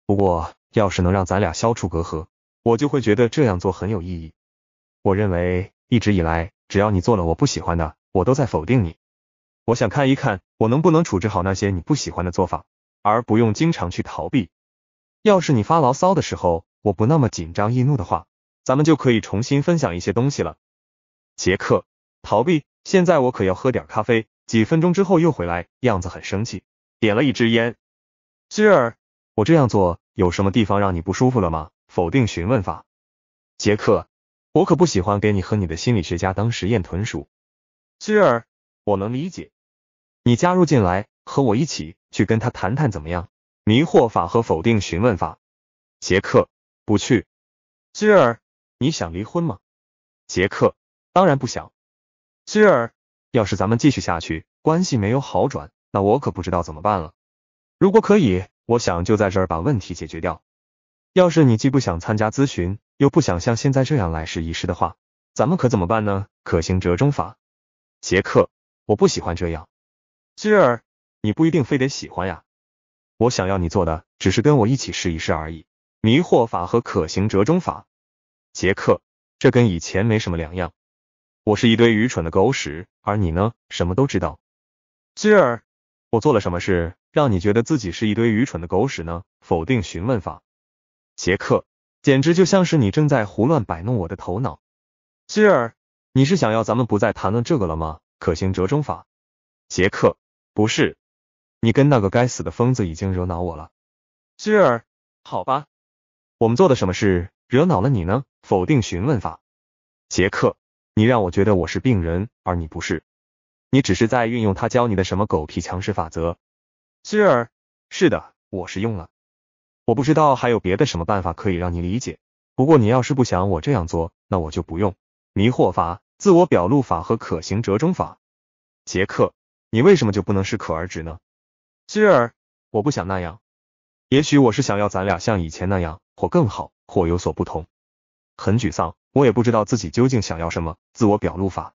不过，要是能让咱俩消除隔阂，我就会觉得这样做很有意义。我认为。一直以来，只要你做了我不喜欢的，我都在否定你。我想看一看，我能不能处置好那些你不喜欢的做法，而不用经常去逃避。要是你发牢骚的时候，我不那么紧张易怒的话，咱们就可以重新分享一些东西了。杰克，逃避。现在我可要喝点咖啡。几分钟之后又回来，样子很生气，点了一支烟。希尔，我这样做有什么地方让你不舒服了吗？否定询问法。杰克。我可不喜欢给你和你的心理学家当实验豚鼠，希尔。我能理解，你加入进来和我一起去跟他谈谈怎么样？迷惑法和否定询问法。杰克不去。希尔，你想离婚吗？杰克当然不想。希尔，要是咱们继续下去，关系没有好转，那我可不知道怎么办了。如果可以，我想就在这儿把问题解决掉。要是你既不想参加咨询，又不想像现在这样来试一试的话，咱们可怎么办呢？可行折中法。杰克，我不喜欢这样。吉尔，你不一定非得喜欢呀。我想要你做的只是跟我一起试一试而已。迷惑法和可行折中法。杰克，这跟以前没什么两样。我是一堆愚蠢的狗屎，而你呢，什么都知道。吉尔，我做了什么事让你觉得自己是一堆愚蠢的狗屎呢？否定询问法。杰克，简直就像是你正在胡乱摆弄我的头脑。希尔，你是想要咱们不再谈论这个了吗？可行折中法。杰克，不是，你跟那个该死的疯子已经惹恼我了。希尔，好吧，我们做的什么事惹恼了你呢？否定询问法。杰克，你让我觉得我是病人，而你不是。你只是在运用他教你的什么狗屁强势法则。希尔，是的，我是用了。我不知道还有别的什么办法可以让你理解。不过你要是不想我这样做，那我就不用迷惑法、自我表露法和可行折中法。杰克，你为什么就不能适可而止呢？希尔，我不想那样。也许我是想要咱俩像以前那样，或更好，或有所不同。很沮丧，我也不知道自己究竟想要什么。自我表露法。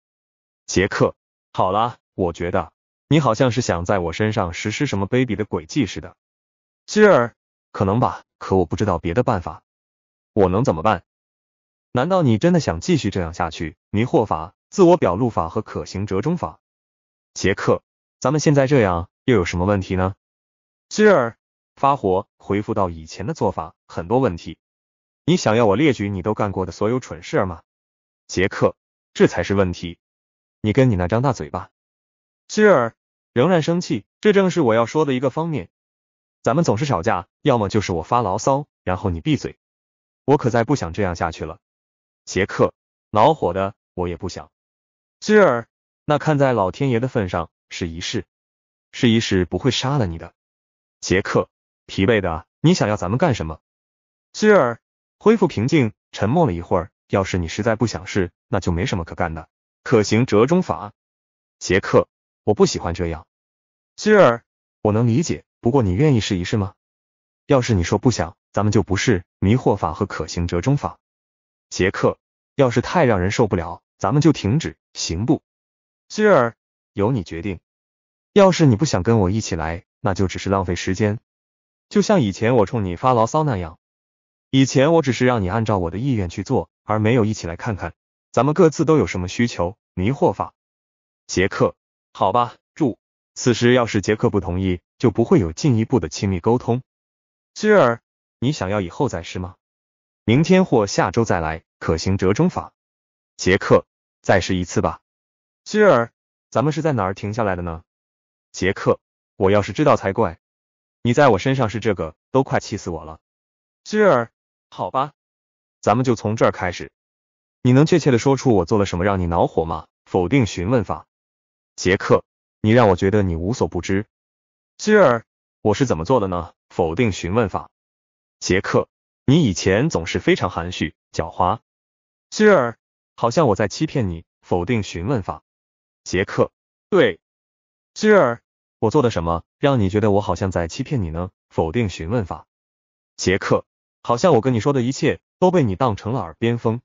杰克，好啦，我觉得你好像是想在我身上实施什么卑鄙的诡计似的。希尔。可能吧，可我不知道别的办法，我能怎么办？难道你真的想继续这样下去？迷惑法、自我表露法和可行折中法，杰克，咱们现在这样又有什么问题呢？希尔发火，回复到以前的做法，很多问题。你想要我列举你都干过的所有蠢事儿吗？杰克，这才是问题。你跟你那张大嘴巴，希尔仍然生气，这正是我要说的一个方面。咱们总是吵架，要么就是我发牢骚，然后你闭嘴。我可再不想这样下去了。杰克，恼火的，我也不想。希尔，那看在老天爷的份上，试一试，试一试不会杀了你的。杰克，疲惫的，你想要咱们干什么？希尔，恢复平静，沉默了一会儿。要是你实在不想试，那就没什么可干的。可行折中法。杰克，我不喜欢这样。希尔，我能理解。不过你愿意试一试吗？要是你说不想，咱们就不试。迷惑法和可行折中法，杰克，要是太让人受不了，咱们就停止，行不？希尔，由你决定。要是你不想跟我一起来，那就只是浪费时间，就像以前我冲你发牢骚那样。以前我只是让你按照我的意愿去做，而没有一起来看看咱们各自都有什么需求。迷惑法，杰克，好吧。注：此时要是杰克不同意。就不会有进一步的亲密沟通。芝儿，你想要以后再试吗？明天或下周再来，可行折中法。杰克，再试一次吧。芝儿，咱们是在哪儿停下来的呢？杰克，我要是知道才怪。你在我身上是这个，都快气死我了。芝儿，好吧，咱们就从这儿开始。你能确切的说出我做了什么让你恼火吗？否定询问法。杰克，你让我觉得你无所不知。希尔，我是怎么做的呢？否定询问法。杰克，你以前总是非常含蓄、狡猾。希尔，好像我在欺骗你。否定询问法。杰克，对。希尔，我做的什么让你觉得我好像在欺骗你呢？否定询问法。杰克，好像我跟你说的一切都被你当成了耳边风，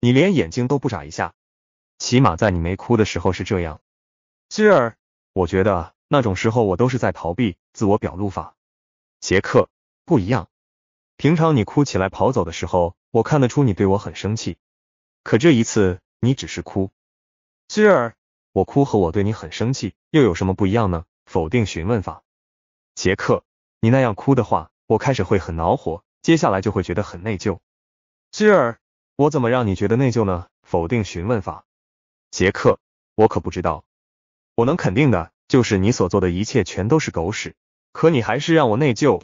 你连眼睛都不眨一下。起码在你没哭的时候是这样。希尔，我觉得。那种时候我都是在逃避自我表露法，杰克不一样。平常你哭起来跑走的时候，我看得出你对我很生气。可这一次你只是哭，芝儿，我哭和我对你很生气又有什么不一样呢？否定询问法，杰克，你那样哭的话，我开始会很恼火，接下来就会觉得很内疚。芝儿，我怎么让你觉得内疚呢？否定询问法，杰克，我可不知道。我能肯定的。就是你所做的一切全都是狗屎，可你还是让我内疚。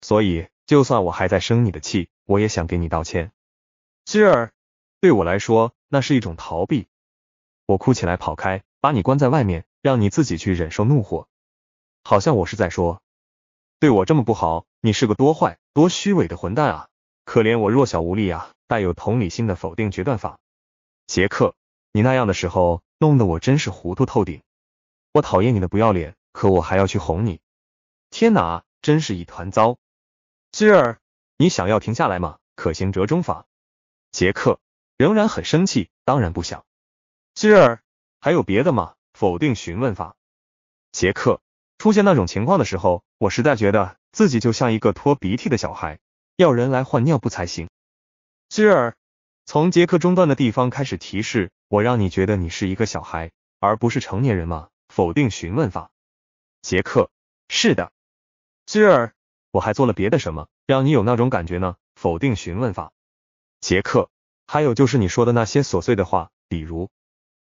所以，就算我还在生你的气，我也想给你道歉。希尔，对我来说，那是一种逃避。我哭起来跑开，把你关在外面，让你自己去忍受怒火，好像我是在说，对我这么不好，你是个多坏、多虚伪的混蛋啊！可怜我弱小无力啊！带有同理心的否定决断法，杰克，你那样的时候，弄得我真是糊涂透顶。我讨厌你的不要脸，可我还要去哄你。天哪，真是一团糟。希儿，你想要停下来吗？可行折中法。杰克仍然很生气，当然不想。希儿，还有别的吗？否定询问法。杰克出现那种情况的时候，我实在觉得自己就像一个拖鼻涕的小孩，要人来换尿布才行。希儿，从杰克中断的地方开始提示，我让你觉得你是一个小孩，而不是成年人吗？否定询问法，杰克，是的，希尔，我还做了别的什么，让你有那种感觉呢？否定询问法，杰克，还有就是你说的那些琐碎的话，比如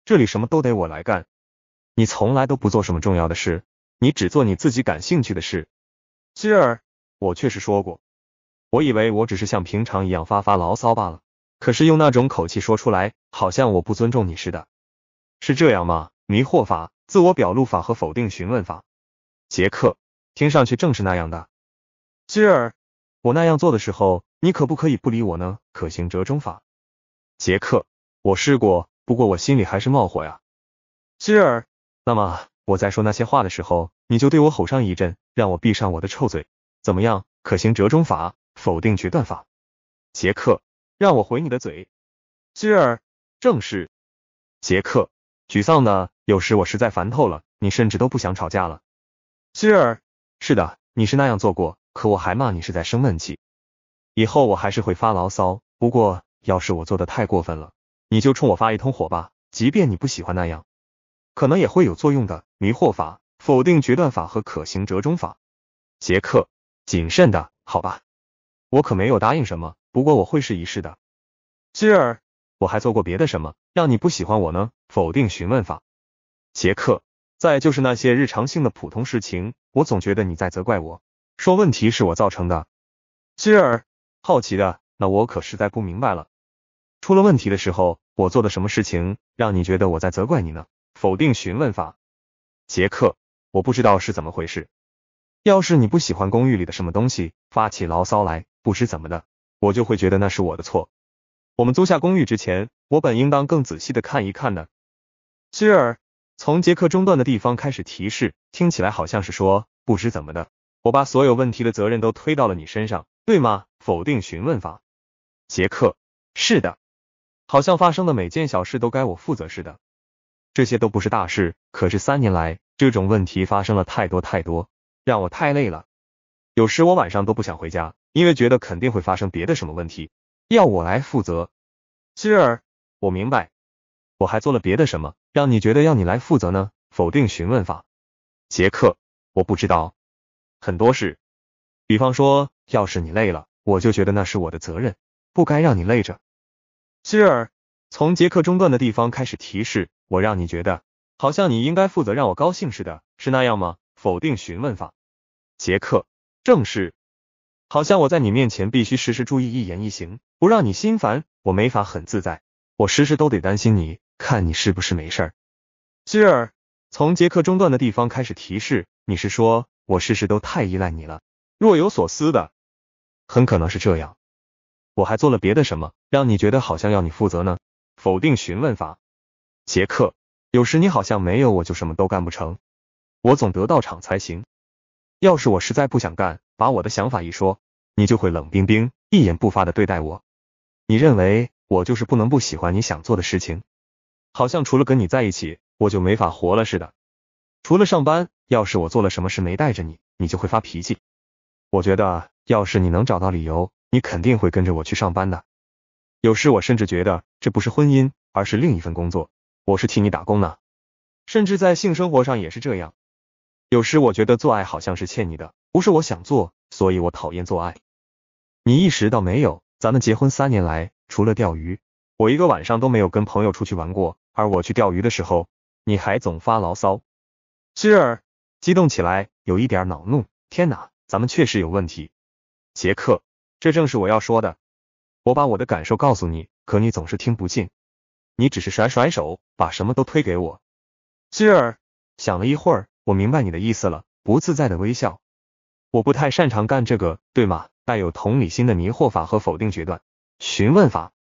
这里什么都得我来干，你从来都不做什么重要的事，你只做你自己感兴趣的事。希尔，我确实说过，我以为我只是像平常一样发发牢骚罢了，可是用那种口气说出来，好像我不尊重你似的，是这样吗？迷惑法。自我表露法和否定询问法，杰克，听上去正是那样的。希尔，我那样做的时候，你可不可以不理我呢？可行折中法，杰克，我试过，不过我心里还是冒火呀。希尔，那么我在说那些话的时候，你就对我吼上一阵，让我闭上我的臭嘴，怎么样？可行折中法，否定决断法，杰克，让我回你的嘴。希尔，正是，杰克。沮丧呢，有时我实在烦透了，你甚至都不想吵架了。希尔，是的，你是那样做过，可我还骂你是在生闷气。以后我还是会发牢骚，不过要是我做的太过分了，你就冲我发一通火吧，即便你不喜欢那样，可能也会有作用的。迷惑法、否定决断法和可行折中法。杰克，谨慎的，好吧，我可没有答应什么，不过我会试一试的。希尔，我还做过别的什么让你不喜欢我呢？否定询问法，杰克。再就是那些日常性的普通事情，我总觉得你在责怪我，说问题是我造成的。希尔，好奇的，那我可实在不明白了。出了问题的时候，我做的什么事情让你觉得我在责怪你呢？否定询问法，杰克，我不知道是怎么回事。要是你不喜欢公寓里的什么东西，发起牢骚来，不知怎么的，我就会觉得那是我的错。我们租下公寓之前，我本应当更仔细的看一看的。希尔，从杰克中断的地方开始提示，听起来好像是说，不知怎么的，我把所有问题的责任都推到了你身上，对吗？否定询问法。杰克，是的，好像发生的每件小事都该我负责似的。这些都不是大事，可是三年来，这种问题发生了太多太多，让我太累了。有时我晚上都不想回家，因为觉得肯定会发生别的什么问题，要我来负责。希尔，我明白，我还做了别的什么？让你觉得要你来负责呢？否定询问法。杰克，我不知道很多事，比方说，要是你累了，我就觉得那是我的责任，不该让你累着。希尔，从杰克中断的地方开始提示，我让你觉得好像你应该负责让我高兴似的，是那样吗？否定询问法。杰克，正是，好像我在你面前必须时时注意一言一行，不让你心烦，我没法很自在，我时时都得担心你。看你是不是没事儿，希尔从杰克中断的地方开始提示。你是说我事事都太依赖你了？若有所思的，很可能是这样。我还做了别的什么，让你觉得好像要你负责呢？否定询问法。杰克，有时你好像没有我就什么都干不成，我总得到场才行。要是我实在不想干，把我的想法一说，你就会冷冰冰、一言不发的对待我。你认为我就是不能不喜欢你想做的事情？好像除了跟你在一起，我就没法活了似的。除了上班，要是我做了什么事没带着你，你就会发脾气。我觉得，要是你能找到理由，你肯定会跟着我去上班的。有时我甚至觉得，这不是婚姻，而是另一份工作，我是替你打工呢。甚至在性生活上也是这样。有时我觉得做爱好像是欠你的，不是我想做，所以我讨厌做爱。你意识到没有？咱们结婚三年来，除了钓鱼。我一个晚上都没有跟朋友出去玩过，而我去钓鱼的时候，你还总发牢骚。希儿，激动起来，有一点恼怒。天哪，咱们确实有问题。杰克，这正是我要说的。我把我的感受告诉你，可你总是听不进。你只是甩甩手，把什么都推给我。希儿，想了一会儿，我明白你的意思了。不自在的微笑。我不太擅长干这个，对吗？带有同理心的迷惑法和否定决断，询问法。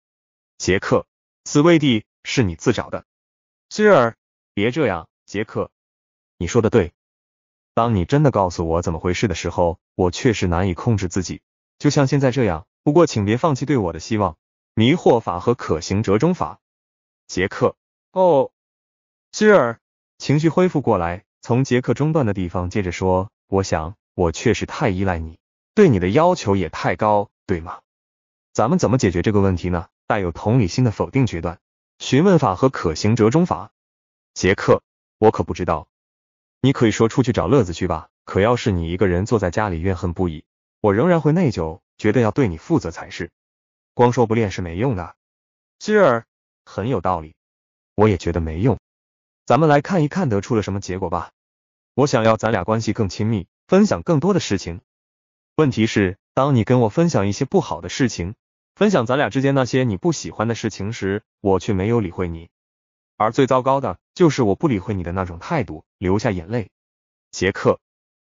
杰克，此危地是你自找的。希尔，别这样，杰克，你说的对。当你真的告诉我怎么回事的时候，我确实难以控制自己，就像现在这样。不过，请别放弃对我的希望。迷惑法和可行折中法。杰克，哦，希尔，情绪恢复过来，从杰克中断的地方接着说。我想，我确实太依赖你，对你的要求也太高，对吗？咱们怎么解决这个问题呢？带有同理心的否定决断、询问法和可行折中法。杰克，我可不知道。你可以说出去找乐子去吧。可要是你一个人坐在家里怨恨不已，我仍然会内疚，觉得要对你负责才是。光说不练是没用的。希尔，很有道理。我也觉得没用。咱们来看一看得出了什么结果吧。我想要咱俩关系更亲密，分享更多的事情。问题是，当你跟我分享一些不好的事情。分享咱俩之间那些你不喜欢的事情时，我却没有理会你。而最糟糕的就是我不理会你的那种态度，流下眼泪。杰克，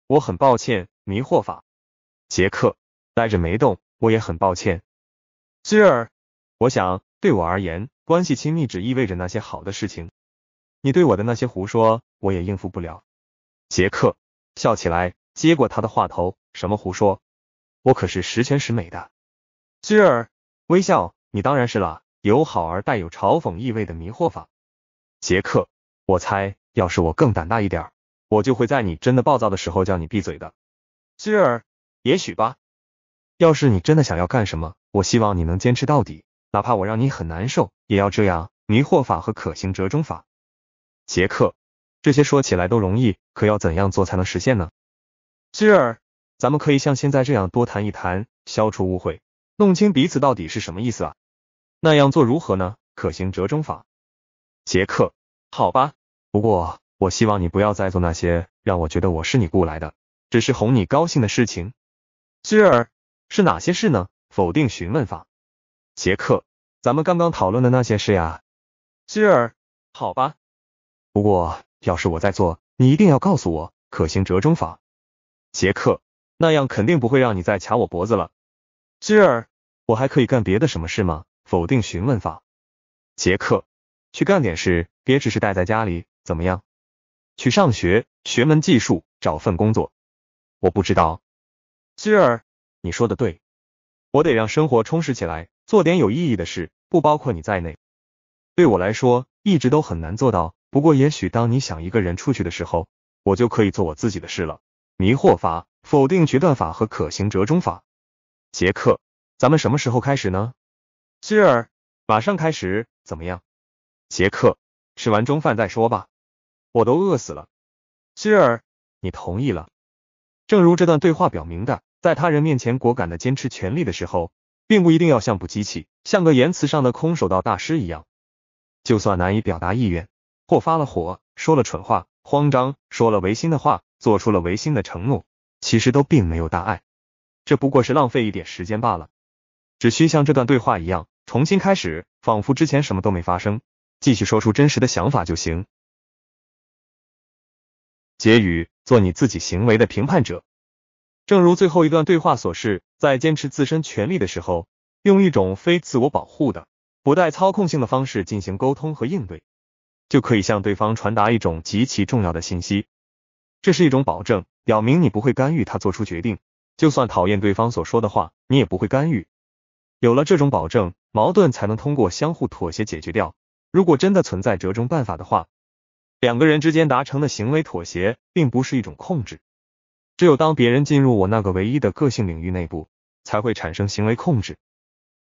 我很抱歉。迷惑法。杰克，呆着没动。我也很抱歉。芝尔，我想对我而言，关系亲密只意味着那些好的事情。你对我的那些胡说，我也应付不了。杰克笑起来，接过他的话头：“什么胡说？我可是十全十美的。”希尔微笑，你当然是了。友好而带有嘲讽意味的迷惑法，杰克。我猜，要是我更胆大一点，我就会在你真的暴躁的时候叫你闭嘴的。希尔，也许吧。要是你真的想要干什么，我希望你能坚持到底，哪怕我让你很难受，也要这样。迷惑法和可行折中法，杰克，这些说起来都容易，可要怎样做才能实现呢？希尔，咱们可以像现在这样多谈一谈，消除误会。弄清彼此到底是什么意思啊？那样做如何呢？可行折中法。杰克，好吧。不过我希望你不要再做那些让我觉得我是你雇来的，只是哄你高兴的事情。希尔，是哪些事呢？否定询问法。杰克，咱们刚刚讨论的那些事呀。希尔，好吧。不过要是我在做，你一定要告诉我。可行折中法。杰克，那样肯定不会让你再卡我脖子了。吉尔，我还可以干别的什么事吗？否定询问法。杰克，去干点事，别只是待在家里，怎么样？去上学，学门技术，找份工作。我不知道。吉尔，你说的对，我得让生活充实起来，做点有意义的事，不包括你在内。对我来说，一直都很难做到。不过，也许当你想一个人出去的时候，我就可以做我自己的事了。迷惑法、否定决断法和可行折中法。杰克，咱们什么时候开始呢？希尔，马上开始，怎么样？杰克，吃完中饭再说吧，我都饿死了。希尔，你同意了？正如这段对话表明的，在他人面前果敢的坚持权利的时候，并不一定要像不机器，像个言辞上的空手道大师一样。就算难以表达意愿，或发了火，说了蠢话，慌张说了违心的话，做出了违心的承诺，其实都并没有大碍。这不过是浪费一点时间罢了。只需像这段对话一样重新开始，仿佛之前什么都没发生，继续说出真实的想法就行。结语：做你自己行为的评判者。正如最后一段对话所示，在坚持自身权利的时候，用一种非自我保护的、不带操控性的方式进行沟通和应对，就可以向对方传达一种极其重要的信息。这是一种保证，表明你不会干预他做出决定。就算讨厌对方所说的话，你也不会干预。有了这种保证，矛盾才能通过相互妥协解决掉。如果真的存在折中办法的话，两个人之间达成的行为妥协，并不是一种控制。只有当别人进入我那个唯一的个性领域内部，才会产生行为控制。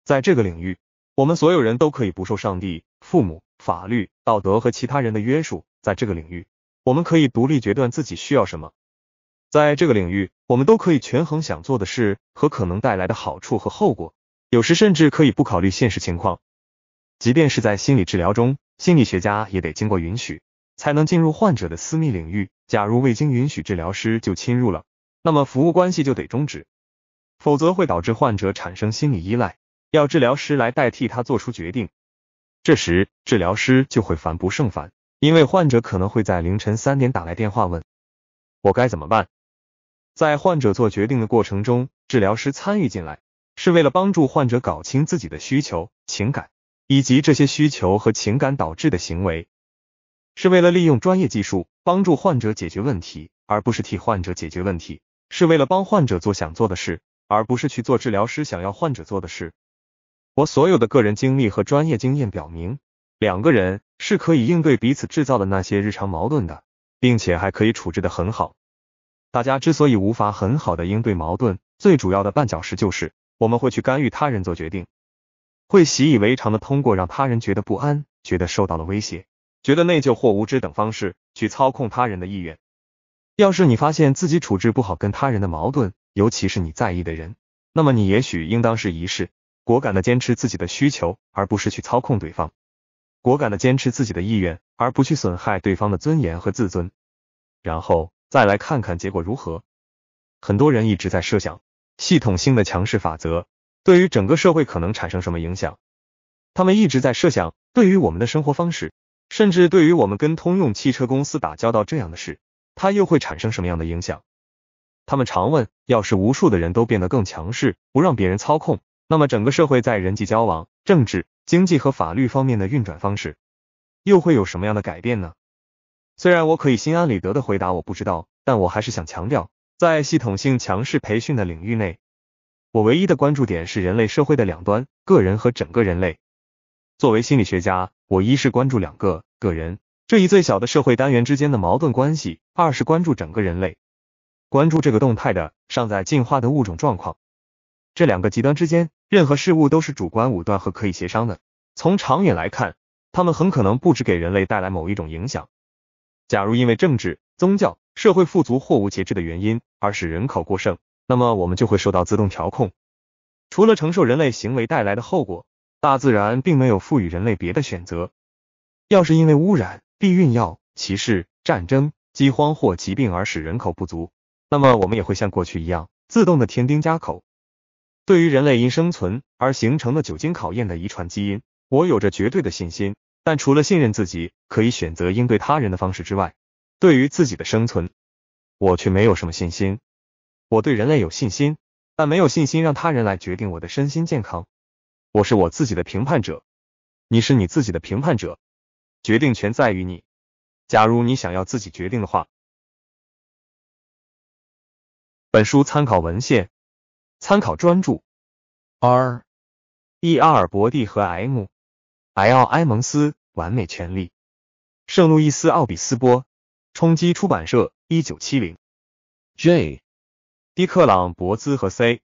在这个领域，我们所有人都可以不受上帝、父母、法律、道德和其他人的约束。在这个领域，我们可以独立决断自己需要什么。在这个领域，我们都可以权衡想做的事和可能带来的好处和后果，有时甚至可以不考虑现实情况。即便是在心理治疗中，心理学家也得经过允许才能进入患者的私密领域。假如未经允许，治疗师就侵入了，那么服务关系就得终止，否则会导致患者产生心理依赖，要治疗师来代替他做出决定。这时，治疗师就会烦不胜烦，因为患者可能会在凌晨三点打来电话问我该怎么办。在患者做决定的过程中，治疗师参与进来是为了帮助患者搞清自己的需求、情感，以及这些需求和情感导致的行为。是为了利用专业技术帮助患者解决问题，而不是替患者解决问题。是为了帮患者做想做的事，而不是去做治疗师想要患者做的事。我所有的个人经历和专业经验表明，两个人是可以应对彼此制造的那些日常矛盾的，并且还可以处置得很好。大家之所以无法很好的应对矛盾，最主要的绊脚石就是我们会去干预他人做决定，会习以为常的通过让他人觉得不安、觉得受到了威胁、觉得内疚或无知等方式去操控他人的意愿。要是你发现自己处置不好跟他人的矛盾，尤其是你在意的人，那么你也许应当是一试，果敢的坚持自己的需求，而不是去操控对方；果敢的坚持自己的意愿，而不去损害对方的尊严和自尊，然后。再来看看结果如何。很多人一直在设想系统性的强势法则对于整个社会可能产生什么影响。他们一直在设想对于我们的生活方式，甚至对于我们跟通用汽车公司打交道这样的事，它又会产生什么样的影响？他们常问：要是无数的人都变得更强势，不让别人操控，那么整个社会在人际交往、政治、经济和法律方面的运转方式又会有什么样的改变呢？虽然我可以心安理得的回答我不知道，但我还是想强调，在系统性强势培训的领域内，我唯一的关注点是人类社会的两端，个人和整个人类。作为心理学家，我一是关注两个个人这一最小的社会单元之间的矛盾关系，二是关注整个人类，关注这个动态的尚在进化的物种状况。这两个极端之间，任何事物都是主观武断和可以协商的。从长远来看，他们很可能不只给人类带来某一种影响。假如因为政治、宗教、社会富足或无节制的原因而使人口过剩，那么我们就会受到自动调控。除了承受人类行为带来的后果，大自然并没有赋予人类别的选择。要是因为污染、避孕药、歧视、战争、饥荒或疾病而使人口不足，那么我们也会像过去一样自动的添丁加口。对于人类因生存而形成的酒精考验的遗传基因，我有着绝对的信心。但除了信任自己可以选择应对他人的方式之外，对于自己的生存，我却没有什么信心。我对人类有信心，但没有信心让他人来决定我的身心健康。我是我自己的评判者，你是你自己的评判者，决定权在于你。假如你想要自己决定的话，本书参考文献，参考专著，R.E. 阿尔伯蒂和 M。L. 埃蒙斯，《完美权力》，圣路易斯，奥比斯波，冲击出版社，一九七零。J. 迪克朗博兹和 C.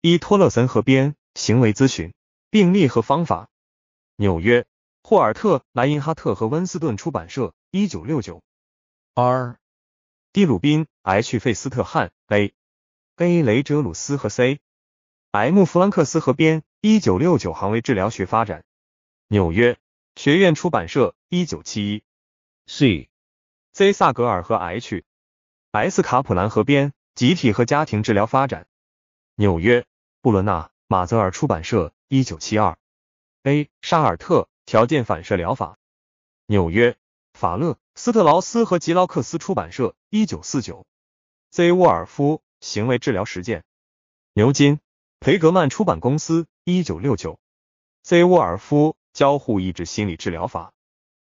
伊托勒森和编，《行为咨询，病例和方法》，纽约，霍尔特，莱因哈特和温斯顿出版社，一九六九。R. 蒂鲁宾，H. 费斯特汉，A. A. 雷哲鲁斯和 C. M. 弗兰克斯和编，《一九六九，行为治疗学发展》。纽约学院出版社，一九七一。C. Z. 萨格尔和 H. S. 卡普兰河边集体和家庭治疗发展》。纽约布伦纳马泽尔出版社，一九七二。A. 沙尔特《条件反射疗法》。纽约法勒斯特劳斯和吉劳克斯出版社，一九四九。Z. 沃尔夫《行为治疗实践》。牛津培格曼出版公司，一九六九。Z. 沃尔夫交互抑制心理治疗法，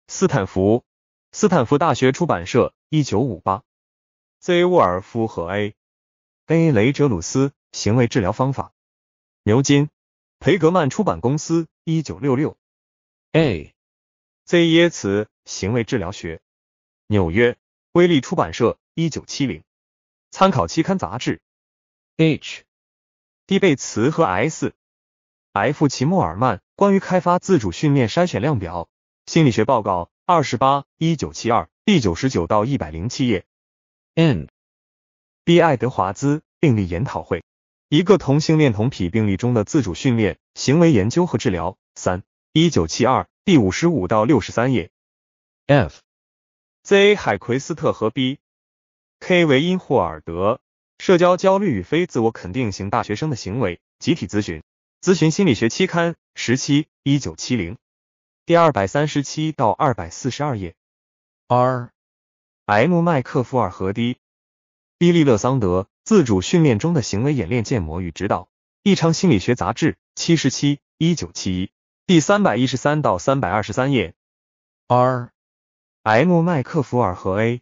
斯坦福，斯坦福大学出版社，一九五八。Z. 沃尔夫和 A. A. 雷哲鲁斯，行为治疗方法，牛津，培格曼出版公司，一九六六。A. Z. 耶茨，行为治疗学，纽约，威利出版社，一九七零。参考期刊杂志，H. D. 贝茨和 S. F. 齐默尔曼关于开发自主训练筛选量表，心理学报告，二十八，一九七二，第九十九到一百零七页。N. B. 爱德华兹病例研讨会，一个同性恋同癖病例中的自主训练行为研究和治疗，三，一九七二，第五十五到六十三页。F. Z. 海奎斯特和 B. K. 维因霍尔德，社交焦虑与非自我肯定型大学生的行为集体咨询。咨询心理学期刊十七一九七零，第二百三十七到二百四十二页。R.M. 麦克福尔和 D. 伊利勒桑德，自主训练中的行为演练建模与指导。异常心理学杂志七十七一九七一，第三百一十三到三百二十三页。R.M. 麦克福尔和 A.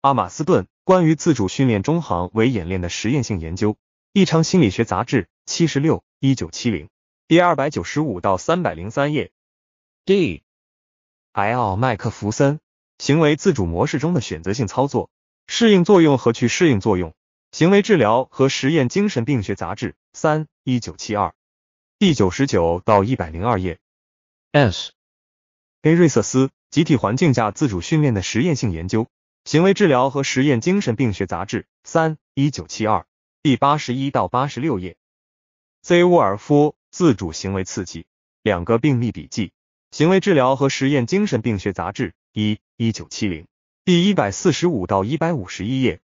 阿马斯顿，关于自主训练中行为演练的实验性研究。异常心理学杂志七十六。一九七零，第二百九十五到三百零三页。D. L. 麦克弗森，行为自主模式中的选择性操作、适应作用和去适应作用，行为治疗和实验精神病学杂志三一九七二，第九十九到一百零二页。S. A. 瑞瑟斯，集体环境下自主训练的实验性研究，行为治疗和实验精神病学杂志三一九七二，第八十一到八十六页。Z 沃尔夫自主行为刺激，两个病例笔记，行为治疗和实验精神病学杂志，一，一九七零，第一百四十五到一百五十一页。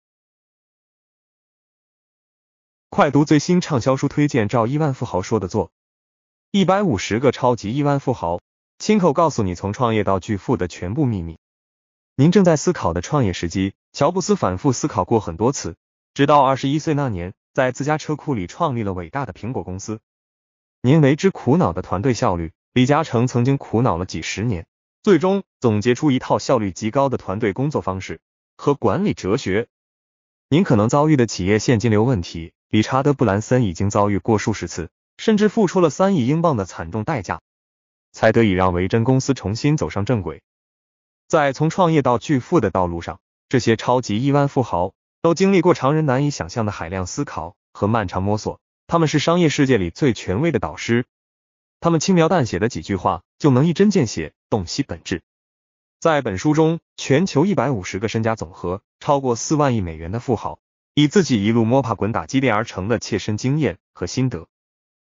快读最新畅销书推荐，照亿万富豪说的做。一百五十个超级亿万富豪亲口告诉你从创业到巨富的全部秘密。您正在思考的创业时机，乔布斯反复思考过很多次，直到二十一岁那年。在自家车库里创立了伟大的苹果公司。您为之苦恼的团队效率，李嘉诚曾经苦恼了几十年，最终总结出一套效率极高的团队工作方式和管理哲学。您可能遭遇的企业现金流问题，理查德·布兰森已经遭遇过数十次，甚至付出了三亿英镑的惨重代价，才得以让维珍公司重新走上正轨。在从创业到巨富的道路上，这些超级亿万富豪。都经历过常人难以想象的海量思考和漫长摸索，他们是商业世界里最权威的导师。他们轻描淡写的几句话，就能一针见血，洞悉本质。在本书中，全球一百五十个身家总和超过四万亿美元的富豪，以自己一路摸爬滚打、积淀而成的切身经验和心得，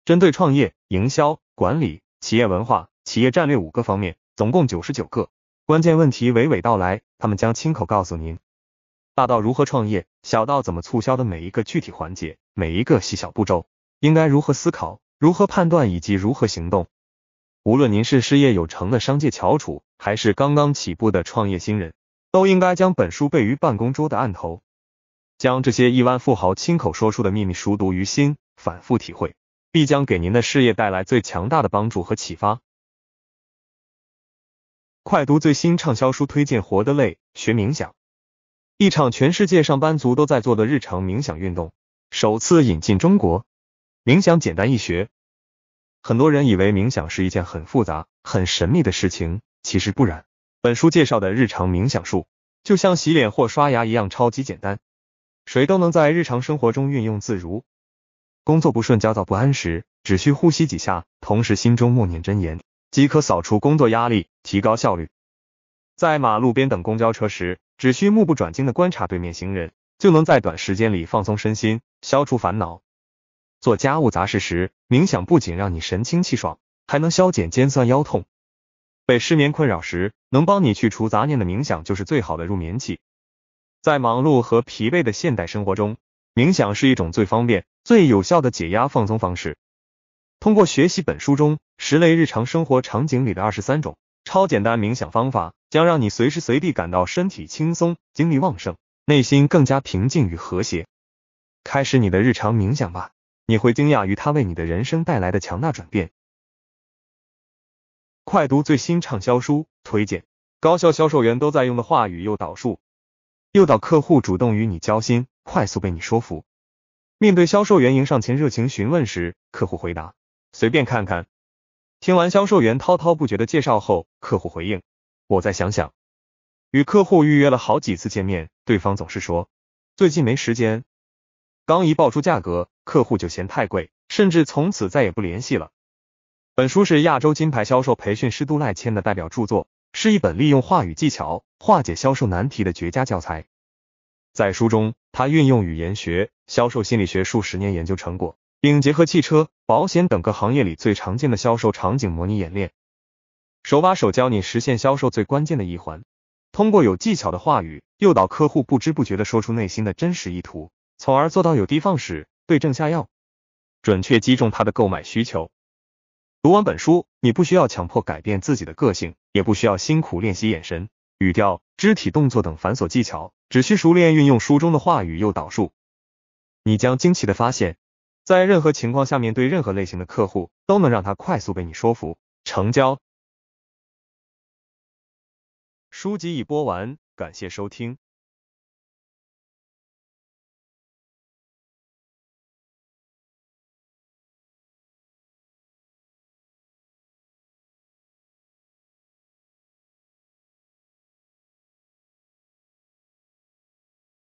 针对创业、营销、管理、企业文化、企业战略五个方面，总共九十九个关键问题娓娓道来。他们将亲口告诉您。大到如何创业，小到怎么促销的每一个具体环节，每一个细小步骤，应该如何思考，如何判断以及如何行动。无论您是事业有成的商界翘楚，还是刚刚起步的创业新人，都应该将本书备于办公桌的案头，将这些亿万富豪亲口说出的秘密熟读于心，反复体会，必将给您的事业带来最强大的帮助和启发。快读最新畅销书推荐，活得累，学冥想。一场全世界上班族都在做的日常冥想运动，首次引进中国。冥想简单易学，很多人以为冥想是一件很复杂、很神秘的事情，其实不然。本书介绍的日常冥想术，就像洗脸或刷牙一样，超级简单，谁都能在日常生活中运用自如。工作不顺、焦躁不安时，只需呼吸几下，同时心中默念真言，即可扫除工作压力，提高效率。在马路边等公交车时，只需目不转睛的观察对面行人，就能在短时间里放松身心，消除烦恼。做家务杂事时，冥想不仅让你神清气爽，还能消减肩酸腰痛。被失眠困扰时，能帮你去除杂念的冥想就是最好的入眠器。在忙碌和疲惫的现代生活中，冥想是一种最方便、最有效的解压放松方式。通过学习本书中十类日常生活场景里的二十三种超简单冥想方法。将让你随时随地感到身体轻松、精力旺盛、内心更加平静与和谐。开始你的日常冥想吧，你会惊讶于它为你的人生带来的强大转变。快读最新畅销书推荐，高效销售员都在用的话语诱导术，诱导客户主动与你交心，快速被你说服。面对销售员迎上前热情询问时，客户回答：“随便看看。”听完销售员滔滔不绝的介绍后，客户回应。我再想想，与客户预约了好几次见面，对方总是说最近没时间。刚一报出价格，客户就嫌太贵，甚至从此再也不联系了。本书是亚洲金牌销售培训师杜赖谦的代表著作，是一本利用话语技巧化解销售难题的绝佳教材。在书中，他运用语言学、销售心理学数十年研究成果，并结合汽车、保险等各行业里最常见的销售场景模拟演练。手把手教你实现销售最关键的一环，通过有技巧的话语诱导客户不知不觉地说出内心的真实意图，从而做到有的放矢、对症下药，准确击中他的购买需求。读完本书，你不需要强迫改变自己的个性，也不需要辛苦练习眼神、语调、肢体动作等繁琐技巧，只需熟练运用书中的话语诱导术，你将惊奇地发现，在任何情况下面对任何类型的客户，都能让他快速被你说服成交。书籍已播完，感谢收听。